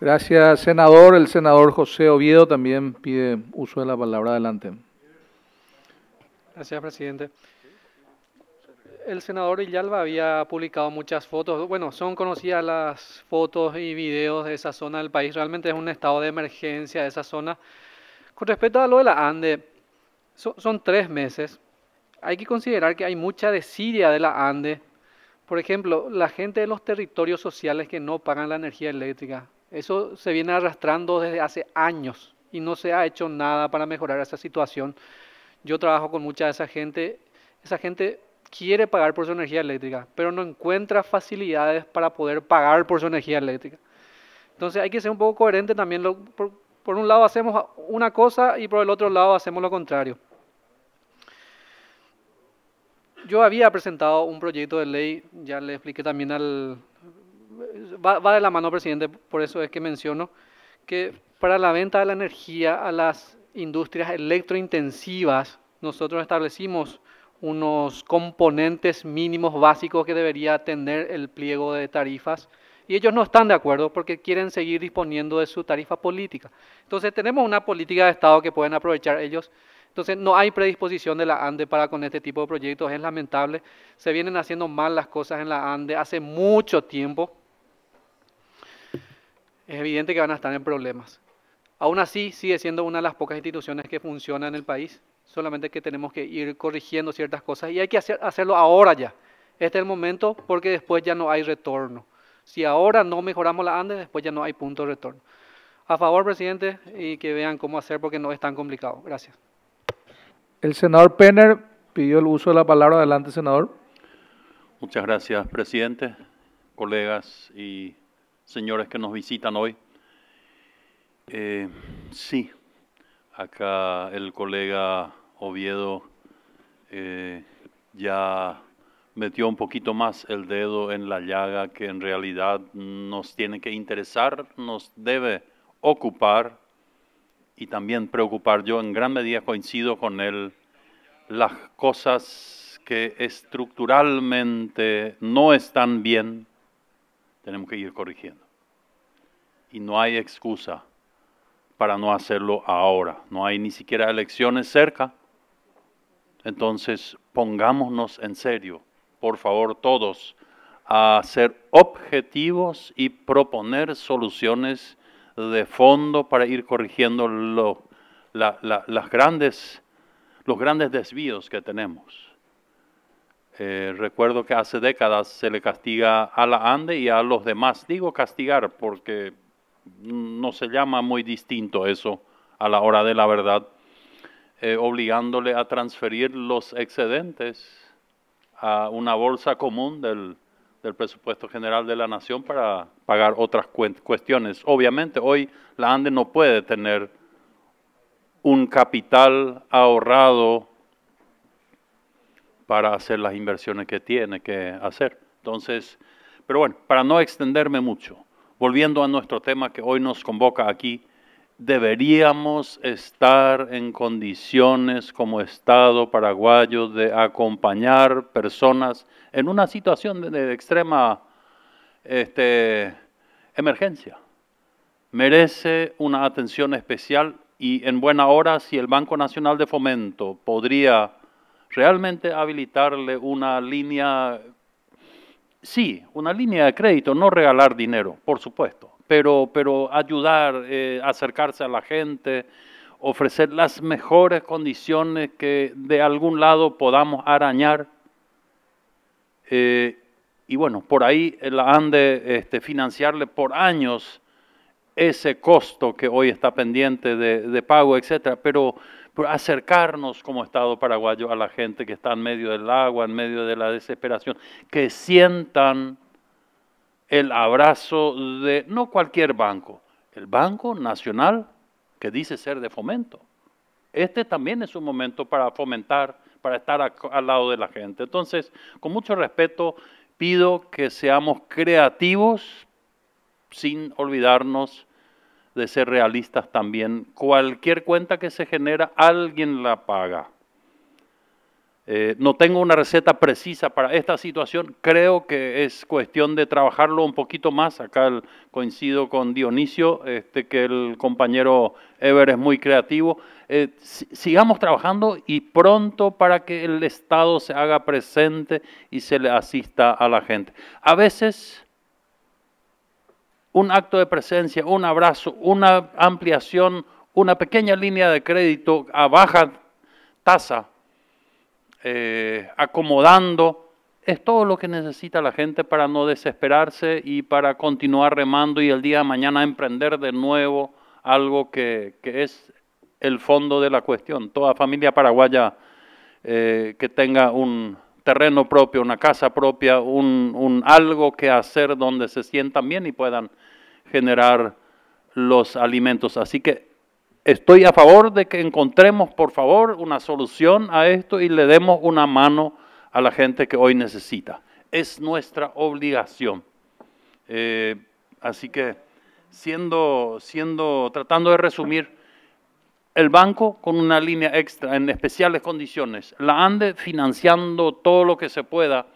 Gracias, senador. El senador José Oviedo también pide uso de la palabra. Adelante. Gracias, presidente. El senador Villalba había publicado muchas fotos. Bueno, son conocidas las fotos y videos de esa zona del país. Realmente es un estado de emergencia de esa zona. Con respecto a lo de la ANDE, son tres meses. Hay que considerar que hay mucha desidia de la ANDE por ejemplo, la gente de los territorios sociales que no pagan la energía eléctrica, eso se viene arrastrando desde hace años y no se ha hecho nada para mejorar esa situación. Yo trabajo con mucha de esa gente, esa gente quiere pagar por su energía eléctrica, pero no encuentra facilidades para poder pagar por su energía eléctrica. Entonces hay que ser un poco coherente también. por un lado hacemos una cosa y por el otro lado hacemos lo contrario yo había presentado un proyecto de ley, ya le expliqué también al... Va, de la mano, presidente, por eso es que menciono que para la venta de la energía a las industrias electrointensivas, nosotros establecimos unos componentes mínimos básicos que debería tener el pliego de tarifas y ellos no están de acuerdo porque quieren seguir disponiendo de su tarifa política. Entonces tenemos una política de Estado que pueden aprovechar ellos entonces no hay predisposición de la ANDE para con este tipo de proyectos, es lamentable. Se vienen haciendo mal las cosas en la ANDE hace mucho tiempo. Es evidente que van a estar en problemas. Aún así, sigue siendo una de las pocas instituciones que funciona en el país, solamente que tenemos que ir corrigiendo ciertas cosas y hay que hacerlo ahora ya. Este es el momento porque después ya no hay retorno. Si ahora no mejoramos la ANDE, después ya no hay punto de retorno. A favor, presidente, y que vean cómo hacer porque no es tan complicado. Gracias. El senador Penner pidió el uso de la palabra. Adelante, senador. Muchas gracias, presidente, colegas y señores que nos visitan hoy. Eh, sí, acá el colega Oviedo eh, ya metió un poquito más el dedo en la llaga que en realidad nos tiene que interesar, nos debe ocupar y también preocupar. Yo en gran medida coincido con él. Las cosas que estructuralmente no están bien, tenemos que ir corrigiendo. Y no hay excusa para no hacerlo ahora. No hay ni siquiera elecciones cerca. Entonces, pongámonos en serio, por favor, todos, a ser objetivos y proponer soluciones de fondo para ir corrigiendo las grandes, los grandes desvíos que tenemos. Eh, recuerdo que hace décadas se le castiga a la ANDE y a los demás. Digo castigar porque no se llama muy distinto eso a la hora de la verdad, eh, obligándole a transferir los excedentes a una bolsa común del, del presupuesto general de la nación para pagar otras cuestiones. Obviamente hoy la ANDE no puede tener un capital ahorrado para hacer las inversiones que tiene que hacer. Entonces, pero bueno, para no extenderme mucho, volviendo a nuestro tema que hoy nos convoca aquí, deberíamos estar en condiciones como Estado paraguayo de acompañar personas en una situación de, extrema este, emergencia. Merece una atención especial y en buena hora si el Banco Nacional de Fomento podría realmente habilitarle una línea, sí, una línea de crédito, no regalar dinero, por supuesto, pero, ayudar, eh, acercarse a la gente, ofrecer las mejores condiciones que de algún lado podamos arañar. Eh, y bueno, por ahí eh, la han de este, financiarle por años ese costo que hoy está pendiente de, pago, etcétera, pero, acercarnos como Estado paraguayo a la gente que está en medio del agua, en medio de la desesperación, que sientan el abrazo de no cualquier banco, el Banco Nacional que dice ser de fomento. Este también es un momento para fomentar, para estar al lado de la gente. Entonces, con mucho respeto, pido que seamos creativos sin olvidarnos de ser realistas también. Cualquier cuenta que se genera, alguien la paga. Eh, no tengo una receta precisa para esta situación, creo que es cuestión de trabajarlo un poquito más. Acá coincido con Dionisio, este, que el compañero Ever es muy creativo. Eh, sigamos trabajando y pronto para que el Estado se haga presente y se le asista a la gente. A veces un acto de presencia, un abrazo, una ampliación, una pequeña línea de crédito a baja tasa eh, acomodando. Es todo lo que necesita la gente para no desesperarse y para continuar remando y el día de mañana emprender de nuevo algo que, es el fondo de la cuestión. Toda familia paraguaya eh, que tenga un terreno propio, una casa propia, un, un, algo que hacer donde se sientan bien y puedan generar los alimentos. Así que estoy a favor de que encontremos, por favor, una solución a esto y le demos una mano a la gente que hoy necesita. Es nuestra obligación. Eh, así que, siendo, siendo, tratando de resumir, el banco con una línea extra en especiales condiciones, la ANDE financiando todo lo que se pueda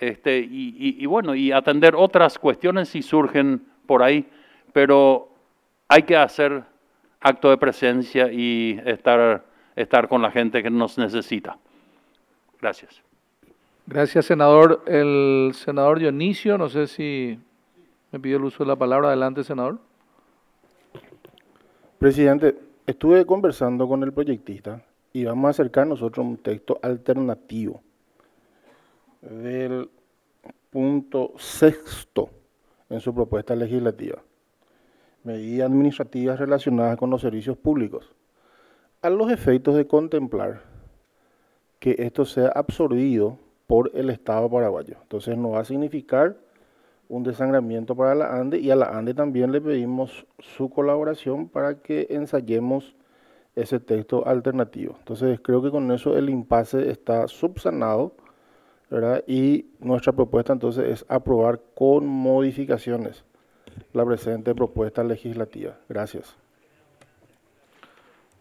este, y bueno, y atender otras cuestiones si surgen por ahí, pero hay que hacer acto de presencia y estar, estar con la gente que nos necesita. Gracias. Gracias, senador. El senador Dionisio, no sé si me pidió el uso de la palabra. Adelante, senador. Presidente, estuve conversando con el proyectista y vamos a acercar nosotros un texto alternativo del punto sexto en su propuesta legislativa medidas administrativas relacionadas con los servicios públicos, a los efectos de contemplar que esto sea absorbido por el Estado paraguayo. Entonces no va a significar un desangramiento para la ANDE y a la ANDE también le pedimos su colaboración para que ensayemos ese texto alternativo. Entonces creo que con eso el impasse está subsanado y nuestra propuesta entonces es aprobar con modificaciones la presente propuesta legislativa. Gracias.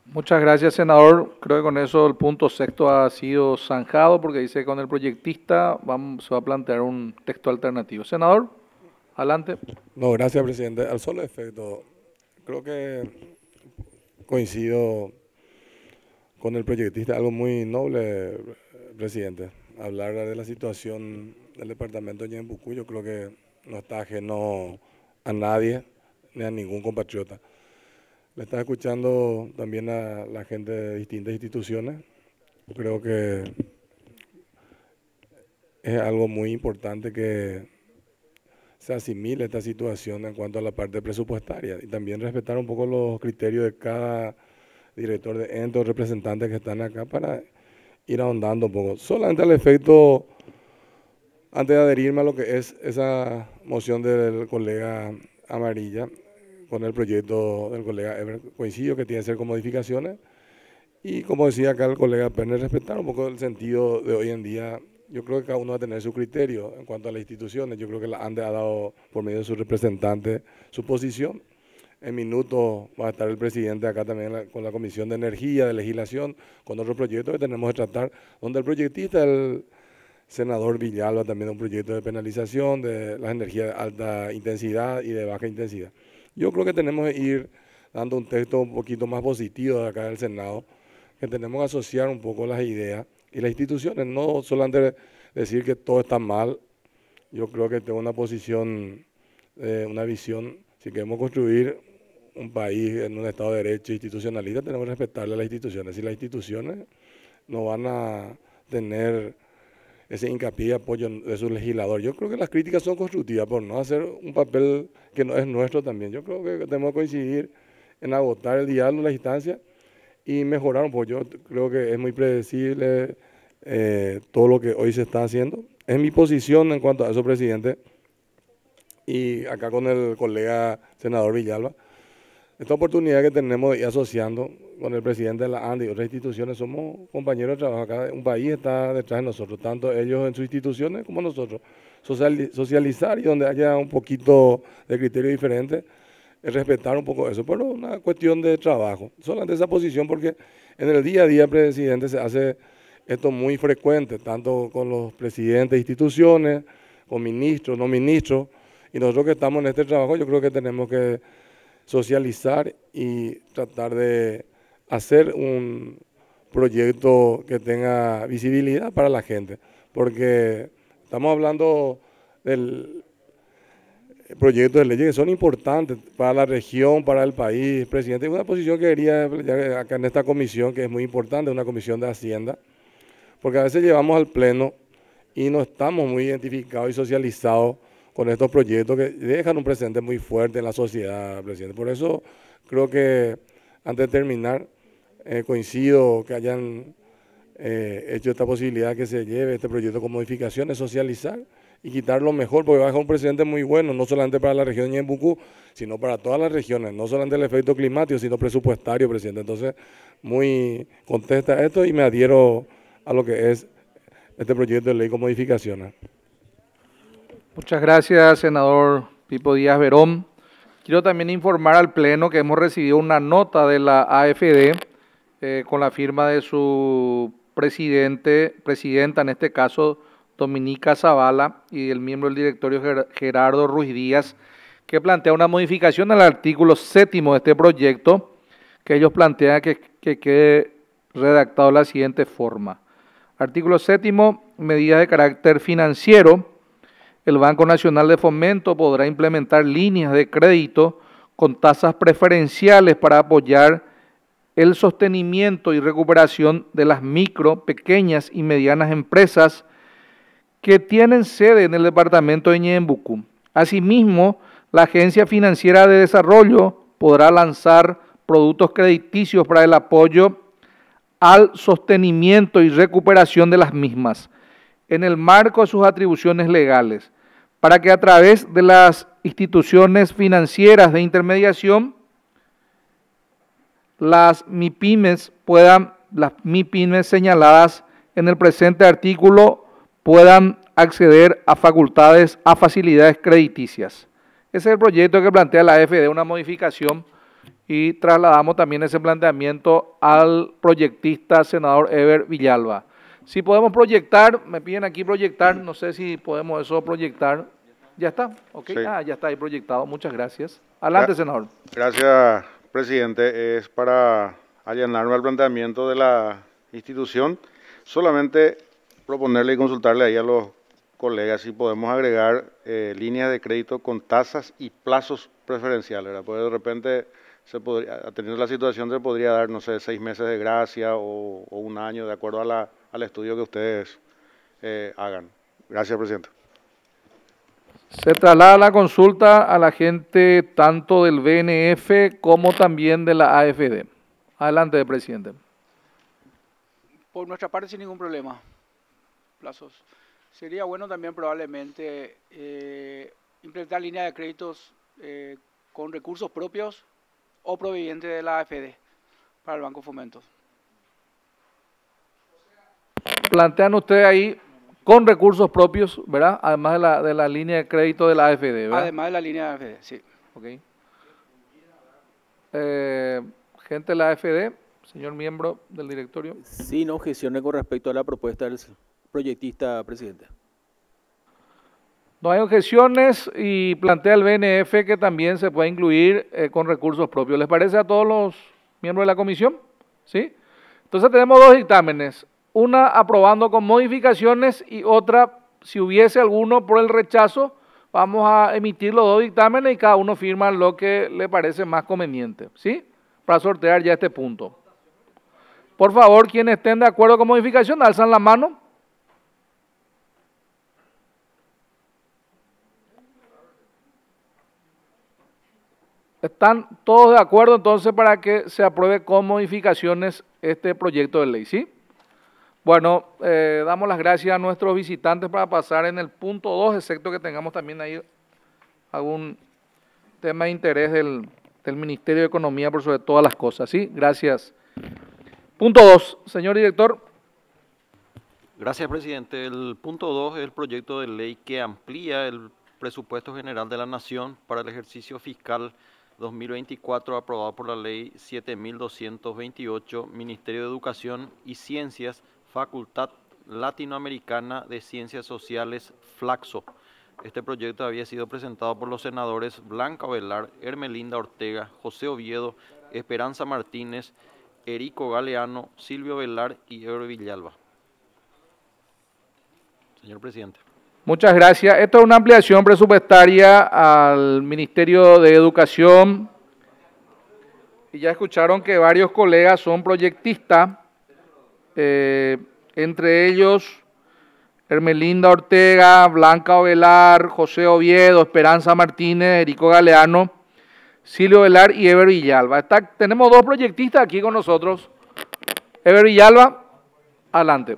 Muchas gracias, senador. Creo que con eso el punto sexto ha sido zanjado porque dice que con el proyectista vamos, se va a plantear un texto alternativo. Senador, adelante. No, gracias, presidente. Al solo efecto, creo que coincido con el proyectista, algo muy noble, presidente. Hablar de la situación del departamento de Ñembucú, yo creo que no está ajeno a nadie, ni a ningún compatriota. Le está escuchando también a la gente de distintas instituciones. Creo que es algo muy importante que se asimile esta situación en cuanto a la parte presupuestaria y también respetar un poco los criterios de cada director de ente o representante que están acá para ir ahondando un poco. Solamente al efecto antes de adherirme a lo que es esa moción del colega Amarilla, con el proyecto del colega Ever, coincido que tiene que ser con modificaciones. Y como decía acá el colega Pérez, respetar un poco el sentido de hoy en día. Yo creo que cada uno va a tener su criterio en cuanto a las instituciones. Yo creo que la ANDE ha dado, por medio de su representante, su posición. En minutos va a estar el presidente acá también con la Comisión de Energía, de Legislación, con otros proyectos que tenemos que tratar, donde el proyectista, el senador Villalba también de un proyecto de penalización de las energías de alta intensidad y de baja intensidad. Yo creo que tenemos que ir dando un texto un poquito más positivo de acá el Senado, que tenemos que asociar un poco las ideas y las instituciones, no solamente decir que todo está mal, yo creo que tengo una posición, eh, una visión, si queremos construir un país en un Estado de Derecho institucionalista, tenemos que respetarle a las instituciones, y las instituciones no van a tener ese hincapié y apoyo de su legislador. Yo creo que las críticas son constructivas por no hacer un papel que no es nuestro también. Yo creo que tenemos que coincidir en agotar el diálogo, la instancia y mejorar un Yo creo que es muy predecible eh, todo lo que hoy se está haciendo. Es mi posición en cuanto a eso, presidente. Y acá con el colega senador Villalba. Esta oportunidad que tenemos y asociando con el presidente de la ANDI y otras instituciones, somos compañeros de trabajo acá, un país está detrás de nosotros, tanto ellos en sus instituciones como nosotros. socializar y donde haya un poquito de criterio diferente, es respetar un poco eso, pero una cuestión de trabajo. Solamente esa posición porque en el día a día presidente se hace esto muy frecuente, tanto con los presidentes de instituciones, con ministros, no ministros, y nosotros que estamos en este trabajo yo creo que tenemos que socializar y tratar de hacer un proyecto que tenga visibilidad para la gente, porque estamos hablando del proyecto de leyes que son importantes para la región, para el país. Presidente, una posición que quería acá en esta comisión, que es muy importante, una comisión de Hacienda, porque a veces llevamos al Pleno y no estamos muy identificados y socializados con estos proyectos que dejan un presente muy fuerte en la sociedad, presidente. Por eso creo que antes de terminar, eh, coincido que hayan eh, hecho esta posibilidad que se lleve este proyecto con modificaciones, socializar y quitar lo mejor, porque va a dejar un presidente muy bueno, no solamente para la región de Ñembucú, sino para todas las regiones, no solamente el efecto climático, sino presupuestario, presidente. Entonces, muy contesta esto y me adhiero a lo que es este proyecto de ley con modificaciones. Muchas gracias, senador Pipo Díaz Verón. Quiero también informar al Pleno que hemos recibido una nota de la AFD eh, con la firma de su presidente, presidenta en este caso, Dominica Zavala, y del miembro del directorio Gerardo Ruiz Díaz, que plantea una modificación al artículo séptimo de este proyecto, que ellos plantean que, que quede redactado de la siguiente forma. Artículo séptimo, medidas de carácter financiero el Banco Nacional de Fomento podrá implementar líneas de crédito con tasas preferenciales para apoyar el sostenimiento y recuperación de las micro, pequeñas y medianas empresas que tienen sede en el departamento de Ñeembucú. Asimismo, la Agencia Financiera de Desarrollo podrá lanzar productos crediticios para el apoyo al sostenimiento y recuperación de las mismas en el marco de sus atribuciones legales para que a través de las instituciones financieras de intermediación, las mipymes puedan, las señaladas en el presente artículo puedan acceder a facultades, a facilidades crediticias. Ese es el proyecto que plantea la FD, una modificación, y trasladamos también ese planteamiento al proyectista senador Ever Villalba. Si podemos proyectar, me piden aquí proyectar, no sé si podemos eso proyectar. Ya está, ok. Ah, ya está ahí proyectado, muchas gracias. Adelante, senador. Gracias, presidente. Es para allanarme al planteamiento de la institución. Solamente proponerle y consultarle ahí a los colegas si podemos agregar eh, líneas de crédito con tasas y plazos preferenciales, Porque de repente se podría, teniendo la situación se podría dar, no sé, seis meses de gracia o un año, de acuerdo a la el estudio que ustedes eh, hagan. Gracias, presidente. Se traslada la consulta a la gente tanto del BNF como también de la AFD. Adelante, presidente. Por nuestra parte, sin ningún problema. Plazos. Sería bueno también probablemente eh, implementar líneas de créditos eh, con recursos propios o provenientes de la AFD para el Banco Fomento plantean ustedes ahí con recursos propios, ¿verdad? Además de la, de la línea de crédito de la AFD, ¿verdad? Además de la línea de AFD, sí. Ok. Eh, gente de la AFD, señor miembro del directorio. no objeciones con respecto a la propuesta del proyectista, presidente. No hay objeciones y plantea el BNF que también se puede incluir eh, con recursos propios. ¿Les parece a todos los miembros de la comisión? ¿Sí? Entonces tenemos dos dictámenes una aprobando con modificaciones y otra, si hubiese alguno por el rechazo, vamos a emitir los dos dictámenes y cada uno firma lo que le parece más conveniente, ¿sí? Para sortear ya este punto. Por favor, quienes estén de acuerdo con modificaciones, alzan la mano. ¿Están todos de acuerdo entonces para que se apruebe con modificaciones este proyecto de ley? ¿Sí? Bueno, eh, damos las gracias a nuestros visitantes para pasar en el punto 2, excepto que tengamos también ahí algún tema de interés del, Ministerio de Economía por sobre todas las cosas. ¿sí? Gracias. Punto 2, señor director. Gracias, presidente. El punto 2 es el proyecto de ley que amplía el presupuesto general de la Nación para el ejercicio fiscal 2024 aprobado por la ley 7228, Ministerio de Educación y Ciencias Facultad Latinoamericana de Ciencias Sociales, Flaxo. Este proyecto había sido presentado por los senadores Blanca Velar, Hermelinda Ortega, José Oviedo, Esperanza Martínez, Erico Galeano, Silvio Velar y Ebro Villalba. Señor presidente. Muchas gracias. Esto es una ampliación presupuestaria al Ministerio de Educación. Y ya escucharon que varios colegas son proyectistas. Eh, entre ellos Hermelinda Ortega, Blanca Ovelar, José Oviedo, Esperanza Martínez, Erico Galeano, Silvio Velar y Ever Villalba. tenemos dos proyectistas aquí con nosotros. Ever Villalba, adelante.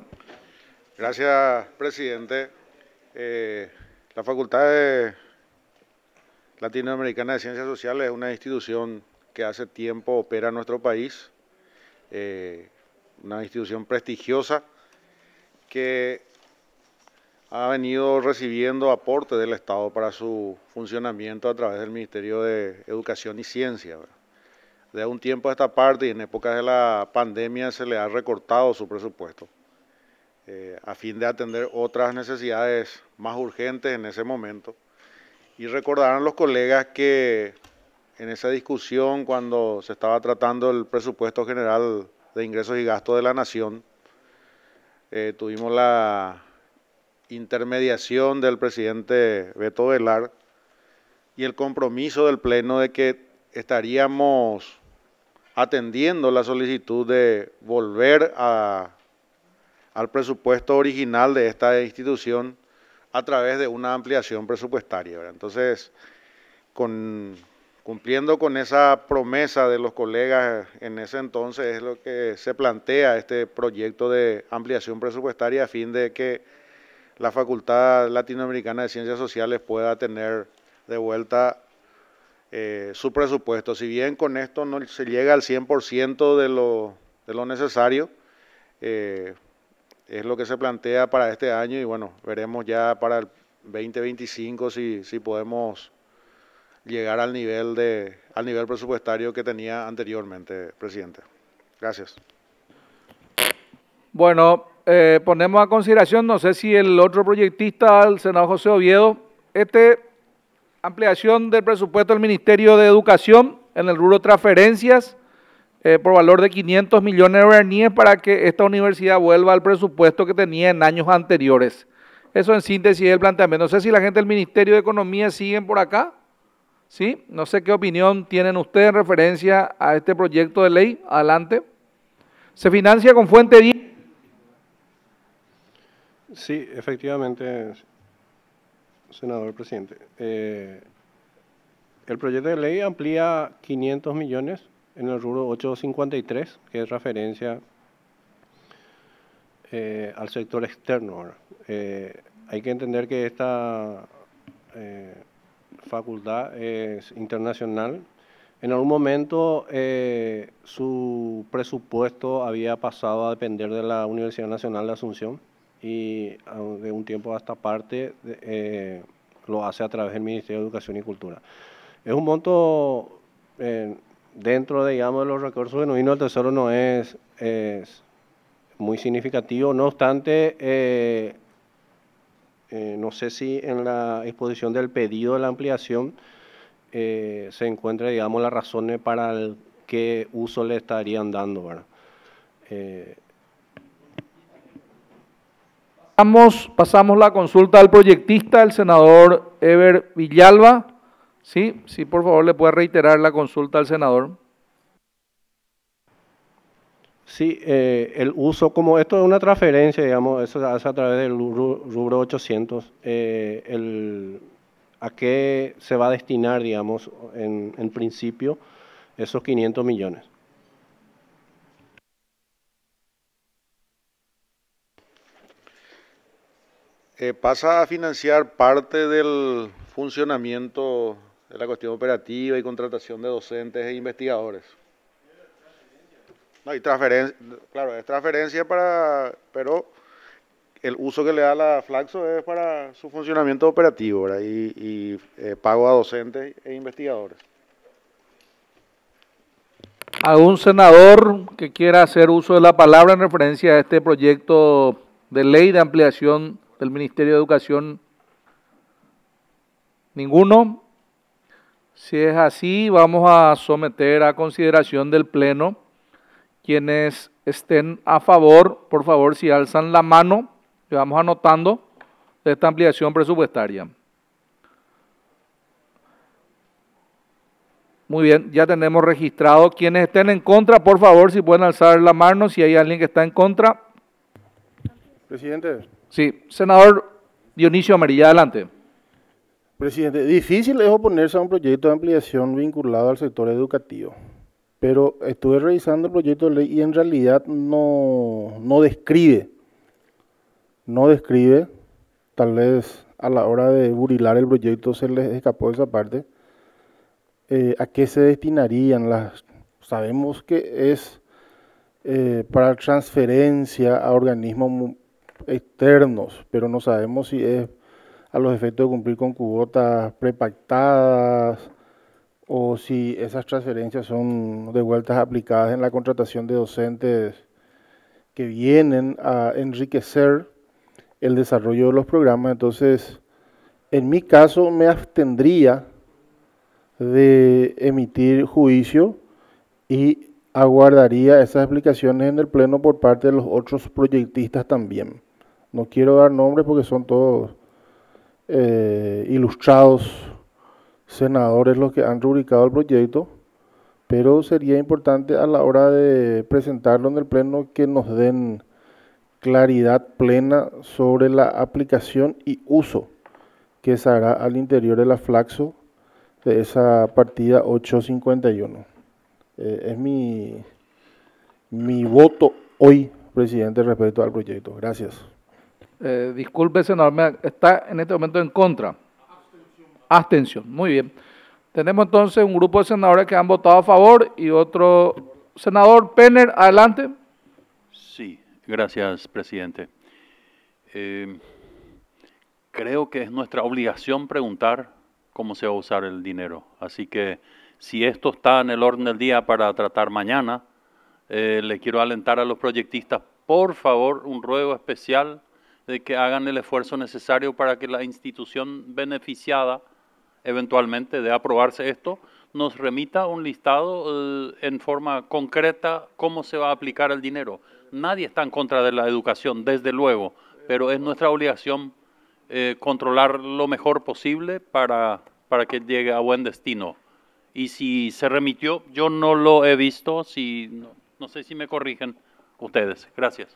Gracias, presidente. Eh, la Facultad Latinoamericana de Ciencias Sociales es una institución que hace tiempo opera en nuestro país. Eh, una institución prestigiosa que ha venido recibiendo aporte del Estado para su funcionamiento a través del Ministerio de Educación y Ciencia. De un tiempo a esta parte y en épocas de la pandemia se le ha recortado su presupuesto eh, a fin de atender otras necesidades más urgentes en ese momento. Y recordarán los colegas que en esa discusión cuando se estaba tratando el presupuesto general de ingresos y gastos de la Nación. Eh, tuvimos la intermediación del presidente Beto Velar y el compromiso del Pleno de que estaríamos atendiendo la solicitud de volver a, al presupuesto original de esta institución a través de una ampliación presupuestaria. Entonces, con cumpliendo con esa promesa de los colegas en ese entonces es lo que se plantea este proyecto de ampliación presupuestaria a fin de que la Facultad Latinoamericana de Ciencias Sociales pueda tener de vuelta eh, su presupuesto. Si bien con esto no se llega al 100% de lo, necesario, eh, es lo que se plantea para este año y bueno, veremos ya para el 2025 si, si podemos llegar al nivel, de, al nivel presupuestario que tenía anteriormente, presidente. Gracias. Bueno, eh, ponemos a consideración, no sé si el otro proyectista, el senador José Oviedo, este ampliación del presupuesto del Ministerio de Educación en el rubro transferencias eh, por valor de 500 millones de guaraníes para que esta universidad vuelva al presupuesto que tenía en años anteriores. Eso en síntesis es el planteamiento. No sé si la gente del Ministerio de Economía siguen por acá. ¿Sí? No sé qué opinión tienen ustedes en referencia a este proyecto de ley. Adelante. Se financia con fuente de... Sí, efectivamente, senador presidente. Eh, el proyecto de ley amplía 500 millones en el rubro 853, que es referencia eh, al sector externo. Eh, hay que entender que esta facultad es internacional. En algún momento eh, su presupuesto había pasado a depender de la Universidad Nacional de Asunción y de un tiempo hasta esta parte eh, lo hace a través del Ministerio de Educación y Cultura. Es un monto eh, dentro, digamos, de los recursos genuinos el Tesoro no es, es muy significativo, no obstante eh, eh, no sé si en la exposición del pedido de la ampliación eh, se encuentra, digamos, las razones para el, qué uso le estarían dando. ¿verdad? Eh, pasamos, la consulta al proyectista, el senador Ever Villalba. Sí, sí, por favor, le puede reiterar la consulta al senador. Sí, eh, el uso, como esto es una transferencia, digamos, eso se hace a través del rubro 800, eh, a qué se va a destinar, digamos, en, principio, esos 500 millones. Eh, pasa a financiar parte del funcionamiento de la cuestión operativa y contratación de docentes e investigadores transferencia, claro, es transferencia para, pero el uso que le da la Flaxo es para su funcionamiento operativo y, eh, pago a docentes e investigadores. ¿Algún senador que quiera hacer uso de la palabra en referencia a este proyecto de ley de ampliación del Ministerio de Educación? ¿Ninguno? Si es así, vamos a someter a consideración del Pleno quienes estén a favor, por favor, si alzan la mano, le vamos anotando de esta ampliación presupuestaria. Muy bien, ya tenemos registrado. Quienes estén en contra, por favor, si pueden alzar la mano, si hay alguien que está en contra. Presidente. Sí, senador Dionisio Amarilla, adelante. Presidente, difícil es oponerse a un proyecto de ampliación vinculado al sector educativo pero estuve revisando el proyecto de ley y en realidad no, describe, no describe, tal vez a la hora de burilar el proyecto se les escapó esa parte, eh, a qué se destinarían las... Sabemos que es eh, para transferencia a organismos externos, pero no sabemos si es a los efectos de cumplir con cubotas prepactadas, o si esas transferencias son de vueltas aplicadas en la contratación de docentes que vienen a enriquecer el desarrollo de los programas. Entonces, en mi caso me abstendría de emitir juicio y aguardaría esas explicaciones en el Pleno por parte de los otros proyectistas también. No quiero dar nombres porque son todos eh, ilustrados senadores los que han rubricado el proyecto, pero sería importante a la hora de presentarlo en el Pleno que nos den claridad plena sobre la aplicación y uso que se hará al interior de la Flaxo de esa partida 851. Eh, es mi, mi voto hoy, presidente, respecto al proyecto. Gracias. Eh, disculpe, senador, está en este momento en contra abstención. Muy bien. Tenemos entonces un grupo de senadores que han votado a favor y otro senador Penner, adelante. Sí, gracias, presidente. Em, creo que es nuestra obligación preguntar cómo se va a usar el dinero. Así que si esto está en el orden del día para tratar mañana, eh, le quiero alentar a los proyectistas, por favor, un ruego especial de que hagan el esfuerzo necesario para que la institución beneficiada eventualmente de aprobarse esto, nos remita un listado eh, en forma concreta cómo se va a aplicar el dinero. Nadie está en contra de la educación, desde luego, pero es nuestra obligación eh, controlar lo mejor posible para, para que llegue a buen destino. Y si se remitió, yo no lo he visto, si, no, no sé si me corrigen ustedes. Gracias.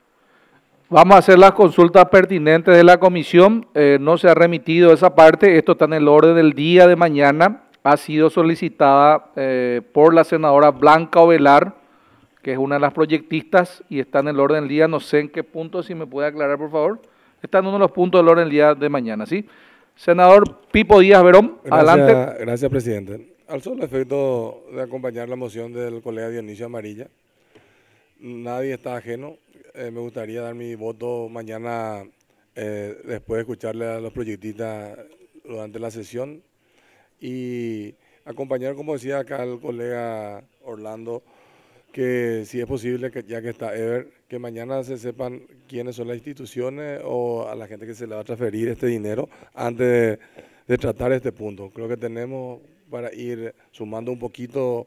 Vamos a hacer las consultas pertinentes de la comisión. Eh, no se ha remitido esa parte. Esto está en el orden del día de mañana. Ha sido solicitada eh, por la senadora Blanca Ovelar, que es una de las proyectistas, y está en el orden del día. No sé en qué punto, si me puede aclarar, por favor. Está en uno de los puntos del orden del día de mañana, ¿sí? Senador Pipo Díaz Verón, adelante. Gracias, presidente. Al solo efecto de acompañar la moción del colega Dionisio Amarilla, nadie está ajeno eh, me gustaría dar mi voto mañana eh, después de escucharle a los proyectistas durante la sesión y acompañar, como decía acá el colega Orlando, que si es posible, que ya que está Ever, que mañana se sepan quiénes son las instituciones o a la gente que se le va a transferir este dinero antes de, de tratar este punto. Creo que tenemos para ir sumando un poquito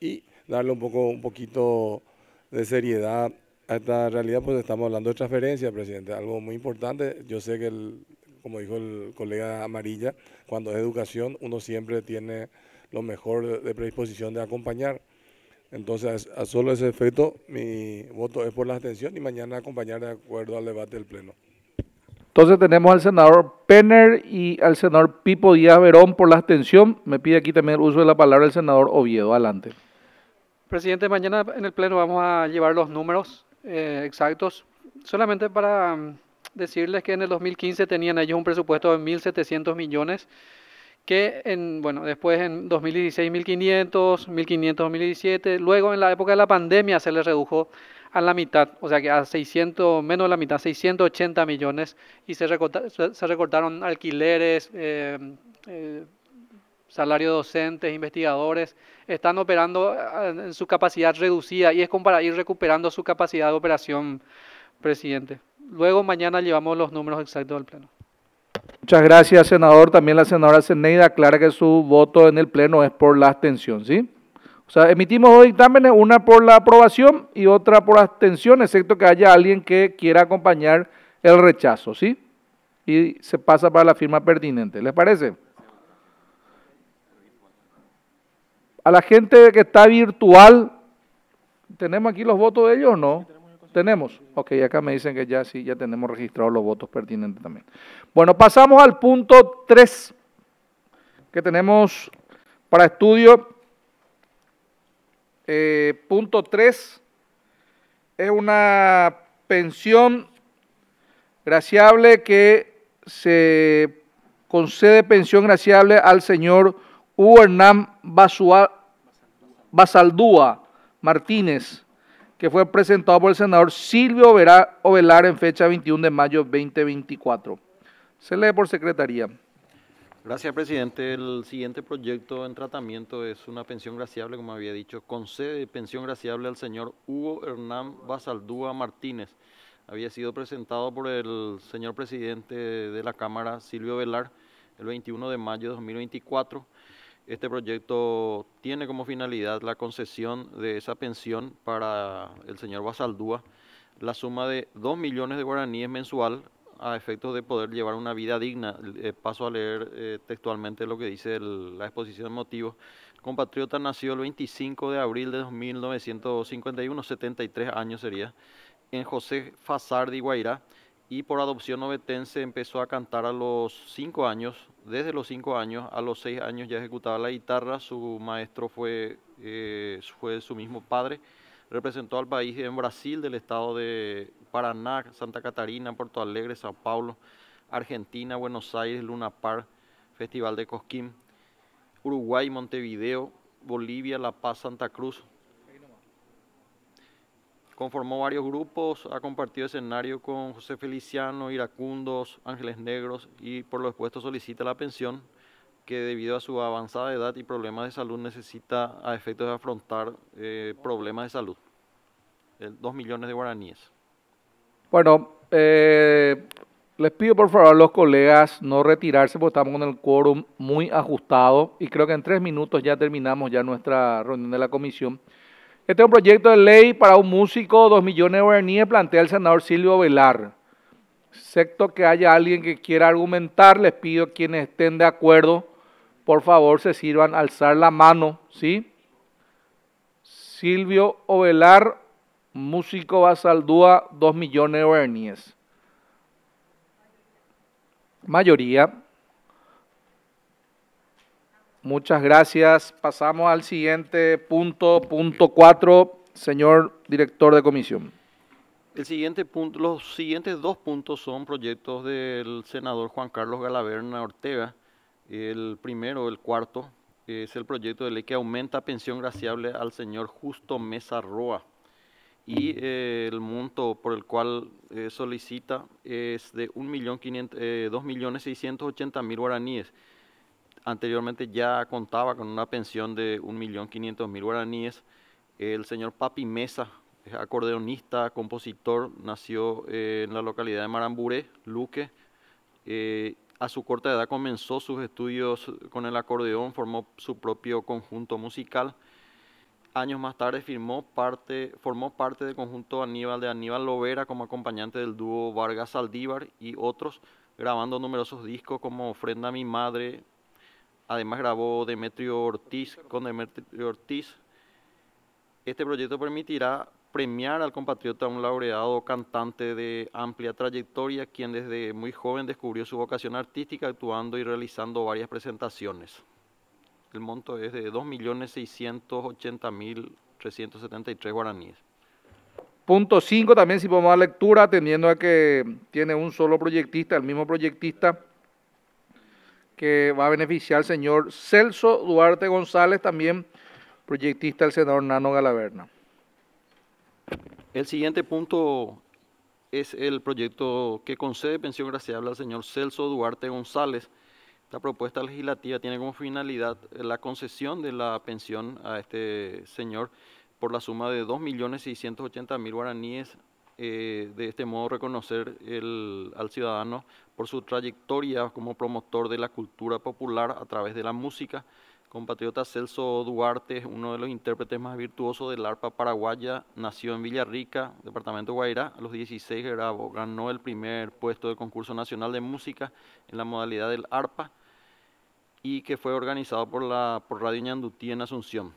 y darle un poco un poquito de seriedad esta realidad, pues estamos hablando de transferencia, presidente. Algo muy importante. Yo sé que, como dijo el colega Amarilla, cuando es educación, uno siempre tiene lo mejor de predisposición de acompañar. Entonces, a solo ese efecto, mi voto es por la abstención y mañana acompañar de acuerdo al debate del Pleno. Entonces tenemos al senador Penner y al senador Pipo Díaz Verón por la abstención. Me pide aquí también el uso de la palabra el senador Oviedo. Adelante. Presidente, mañana en el Pleno vamos a llevar los números eh, exactos, solamente para mm, decirles que en el 2015 tenían ellos un presupuesto de 1.700 millones, que en, bueno, después en 2016 1.500, 1.500, 2017, luego en la época de la pandemia se les redujo a la mitad, o sea que a 600, menos de la mitad, 680 millones, y se, se recortaron alquileres, eh, eh, salario docentes, investigadores, están operando eh, en su capacidad reducida y es como para ir recuperando su capacidad de operación, presidente. Luego mañana llevamos los números exactos del Pleno. Muchas gracias, senador. También la senadora Ceneida aclara que su voto en el Pleno es por la abstención, ¿sí? O sea, emitimos dos dictámenes, una por la aprobación y otra por abstención, excepto que haya alguien que quiera acompañar el rechazo, ¿sí? Y se pasa para la firma pertinente. ¿Les parece? A la gente que está virtual, ¿tenemos aquí los votos de ellos o no? ¿Tenemos? Ok, acá me dicen que ya sí, ya tenemos registrados los votos pertinentes también. Bueno, pasamos al punto 3 que tenemos para estudio. Eh, punto 3 es una pensión graciable que se concede pensión graciable al señor Hugo Hernán Basaldúa Martínez, que fue presentado por el senador Silvio Ovelar en fecha 21 de mayo 2024. Se lee por secretaría. Gracias, presidente. El siguiente proyecto en tratamiento es una pensión graciable, como había dicho, concede pensión graciable al señor Hugo Hernán Basaldúa Martínez. Había sido presentado por el señor presidente de la Cámara, Silvio Velar, el 21 de mayo de 2024. Este proyecto tiene como finalidad la concesión de esa pensión para el señor Basaldúa, la suma de 2 millones de guaraníes mensual a efectos de poder llevar una vida digna. Eh, paso a leer eh, textualmente lo que dice la exposición de motivos. Compatriota nació el 25 de abril de 1951, 73 años sería, en José Fasardi, Guairá, y por adopción novetense empezó a cantar a los cinco años desde los 5 años, a los 6 años ya ejecutaba la guitarra, su maestro fue, eh, fue su mismo padre, representó al país en Brasil, del estado de Paraná, Santa Catarina, Porto Alegre, Sao Paulo, Argentina, Buenos Aires, Luna Park, Festival de Cosquín, Uruguay, Montevideo, Bolivia, La Paz, Santa Cruz, Conformó varios grupos, ha compartido escenario con José Feliciano, Iracundos, Ángeles Negros y por lo expuesto solicita la pensión que debido a su avanzada edad y problemas de salud necesita a efectos de afrontar eh, problemas de salud. dos millones de guaraníes. Bueno, eh, les pido por favor a los colegas no retirarse porque estamos con el quórum muy ajustado y creo que en tres minutos ya terminamos ya nuestra reunión de la comisión. Este es un proyecto de ley para un músico, dos millones de guaraníes, plantea el senador Silvio Velar. Excepto que haya alguien que quiera argumentar, les pido a quienes estén de acuerdo, por favor se sirvan alzar la mano, ¿sí? Silvio Ovelar, músico Basaldúa, 2 millones de guaraníes. Mayoría. Muchas gracias. Pasamos al siguiente punto, punto cuatro, señor director de comisión. El siguiente punto, los siguientes dos puntos son proyectos del senador Juan Carlos Galaverna Ortega. El primero, el cuarto, es el proyecto de ley que aumenta pensión graciable al señor Justo Mesa Roa. Y eh, el monto por el cual eh, solicita es de 2.680.000 eh, mil guaraníes anteriormente ya contaba con una pensión de 1.500.000 guaraníes. El señor Papi Mesa, acordeonista, compositor, nació eh, en la localidad de Maramburé, Luque. Eh, a su corta edad comenzó sus estudios con el acordeón, formó su propio conjunto musical. Años más tarde firmó parte, formó parte del conjunto Aníbal de Aníbal Lovera como acompañante del dúo Vargas Saldívar y otros, grabando numerosos discos como Ofrenda a mi Madre, Además grabó Demetrio Ortiz con Demetrio Ortiz. Este proyecto permitirá premiar al compatriota, un laureado cantante de amplia trayectoria, quien desde muy joven descubrió su vocación artística actuando y realizando varias presentaciones. El monto es de 2.680.373 guaraníes. Punto 5 también si podemos dar lectura, teniendo a que tiene un solo proyectista, el mismo proyectista que va a beneficiar al señor Celso Duarte González, también proyectista del senador Nano Galaverna. El siguiente punto es el proyecto que concede pensión graciable al señor Celso Duarte González. Esta propuesta legislativa tiene como finalidad la concesión de la pensión a este señor por la suma de 2.680.000 guaraníes eh, de este modo reconocer al ciudadano por su trayectoria como promotor de la cultura popular a través de la música. Compatriota Celso Duarte, uno de los intérpretes más virtuosos del arpa paraguaya, nació en Villarrica, departamento Guairá, a los 16 ganó el primer puesto del concurso nacional de música en la modalidad del arpa y que fue organizado por, la, por Radio Ñandutí en Asunción.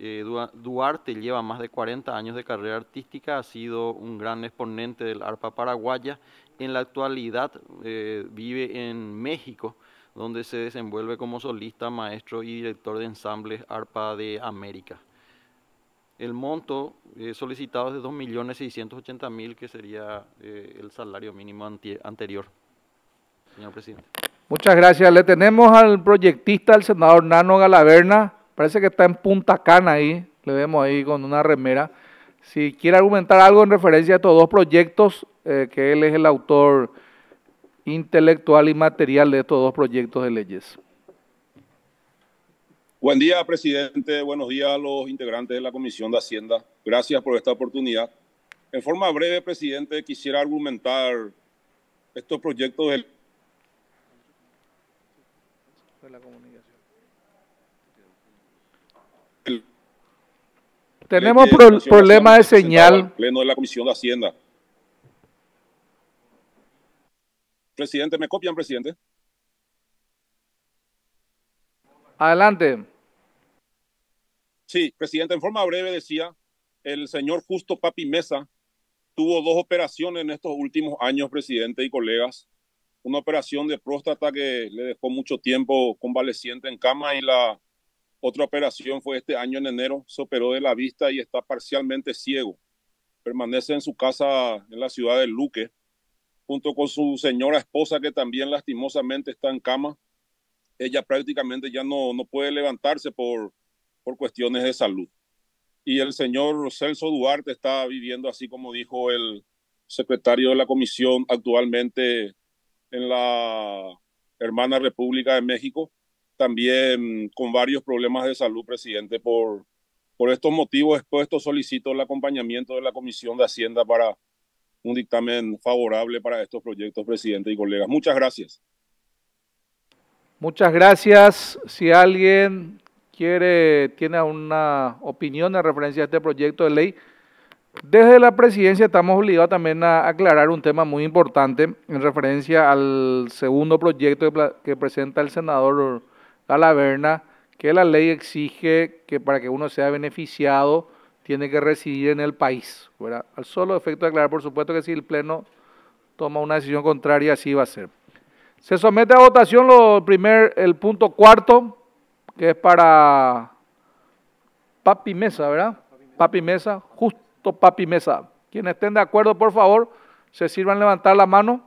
Eh, Duarte lleva más de 40 años de carrera artística, ha sido un gran exponente del arpa paraguaya. En la actualidad eh, vive en México, donde se desenvuelve como solista, maestro y director de ensambles arpa de América. El monto eh, solicitado es de 2.680.000, que sería el salario mínimo anterior. Señor presidente. Muchas gracias. Le tenemos al proyectista, el senador Nano Galaverna. Parece que está en Punta Cana ahí, le vemos ahí con una remera. Si quiere argumentar algo en referencia a estos dos proyectos, eh, que él es el autor intelectual y material de estos dos proyectos de leyes. Buen día, presidente. Buenos días a los integrantes de la Comisión de Hacienda. Gracias por esta oportunidad. En forma breve, presidente, quisiera argumentar estos proyectos de la comunidad. Tenemos problema problemas de señal. pleno de la Comisión de Hacienda. Presidente, ¿me copian, presidente? Adelante. Sí, presidente, en forma breve decía, el señor Justo Papi Mesa tuvo dos operaciones en estos últimos años, presidente y colegas. Una operación de próstata que le dejó mucho tiempo convaleciente en cama y la otra operación fue este año en enero, se operó de la vista y está parcialmente ciego. Permanece en su casa en la ciudad de Luque, junto con su señora esposa que también lastimosamente está en cama. Ella prácticamente ya no, no puede levantarse por, por cuestiones de salud. Y el señor Celso Duarte está viviendo, así como dijo el secretario de la comisión, actualmente en la hermana República de México, también con varios problemas de salud, presidente. Por, por estos motivos expuestos, solicito el acompañamiento de la Comisión de Hacienda para un dictamen favorable para estos proyectos, presidente y colegas. Muchas gracias. Muchas gracias. Si alguien quiere, tiene una opinión en referencia a este proyecto de ley, desde la presidencia estamos obligados también a aclarar un tema muy importante en referencia al segundo proyecto que presenta el senador la laverna, que la ley exige que para que uno sea beneficiado tiene que residir en el país. ¿verdad? Al solo efecto de aclarar, por supuesto, que si el Pleno toma una decisión contraria, así va a ser. Se somete a votación lo primer, el punto cuarto, que es para Papi Mesa, ¿verdad? Papi Mesa, justo Papi Mesa. Quienes estén de acuerdo, por favor, se sirvan levantar la mano.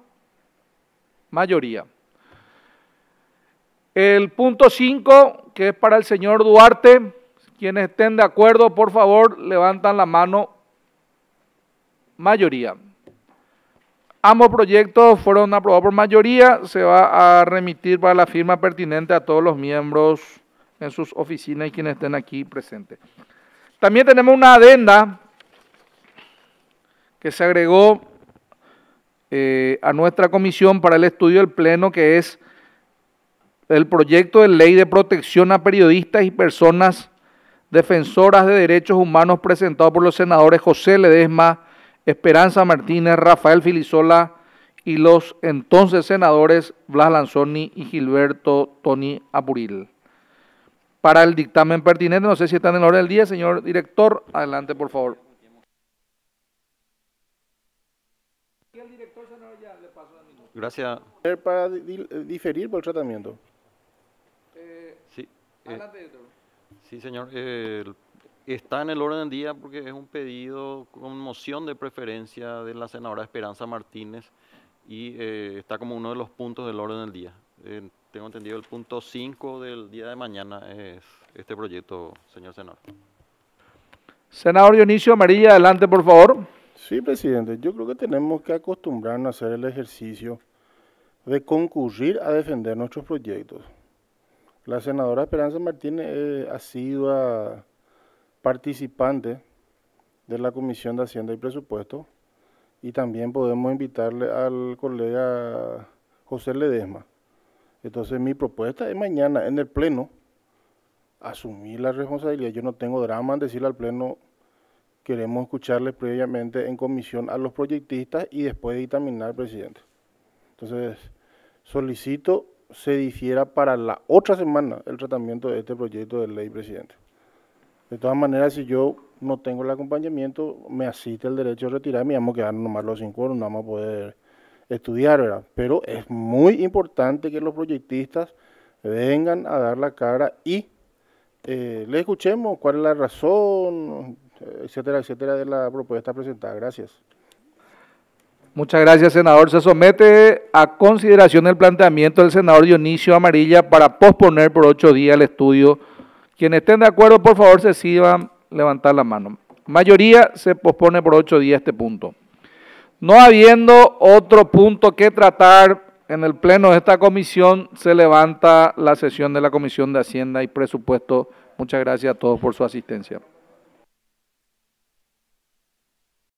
Mayoría. El punto 5, que es para el señor Duarte, quienes estén de acuerdo, por favor, levantan la mano. Mayoría. Ambos proyectos fueron aprobados por mayoría. Se va a remitir para la firma pertinente a todos los miembros en sus oficinas y quienes estén aquí presentes. También tenemos una adenda que se agregó eh, a nuestra comisión para el estudio del Pleno, que es el proyecto de ley de protección a periodistas y personas defensoras de derechos humanos presentado por los senadores José Ledesma, Esperanza Martínez, Rafael Filizola y los entonces senadores Blas Lanzoni y Gilberto Tony Apuril. Para el dictamen pertinente, no sé si están en la hora del día, señor director, adelante por favor. Gracias. Para eh, diferir por el tratamiento. Eh, sí, señor. está en el orden del día porque es un pedido con moción de preferencia de la senadora Esperanza Martínez y eh, está como uno de los puntos del orden del día. Eh, tengo entendido el punto 5 del día de mañana es este proyecto, señor senador. Senador Dionisio Amarilla, adelante, por favor. Sí, presidente. Yo creo que tenemos que acostumbrarnos a hacer el ejercicio de concurrir a defender nuestros proyectos. La senadora Esperanza Martínez eh, ha sido ah, participante de la Comisión de Hacienda y Presupuesto y también podemos invitarle al colega José Ledesma. Entonces mi propuesta es mañana en el Pleno asumir la responsabilidad. Yo no tengo drama en decirle al Pleno, queremos escucharle previamente en comisión a los proyectistas y después dictaminar al presidente. Entonces solicito se difiera para la otra semana el tratamiento de este proyecto de ley, presidente. De todas maneras, si yo no tengo el acompañamiento, me asiste el derecho a retirarme y vamos a quedar nomás los cinco horas, no vamos a poder estudiar, ¿verdad? Pero es muy importante que los proyectistas vengan a dar la cara y eh, le escuchemos cuál es la razón, etcétera, etcétera, de la propuesta presentada. Gracias. Muchas gracias, senador. Se somete a consideración el planteamiento del senador Dionisio Amarilla para posponer por ocho días el estudio. Quienes estén de acuerdo, por favor, se sirvan levantar la mano. Mayoría se pospone por ocho días este punto. No habiendo otro punto que tratar en el pleno de esta comisión, se levanta la sesión de la Comisión de Hacienda y Presupuesto. Muchas gracias a todos por su asistencia.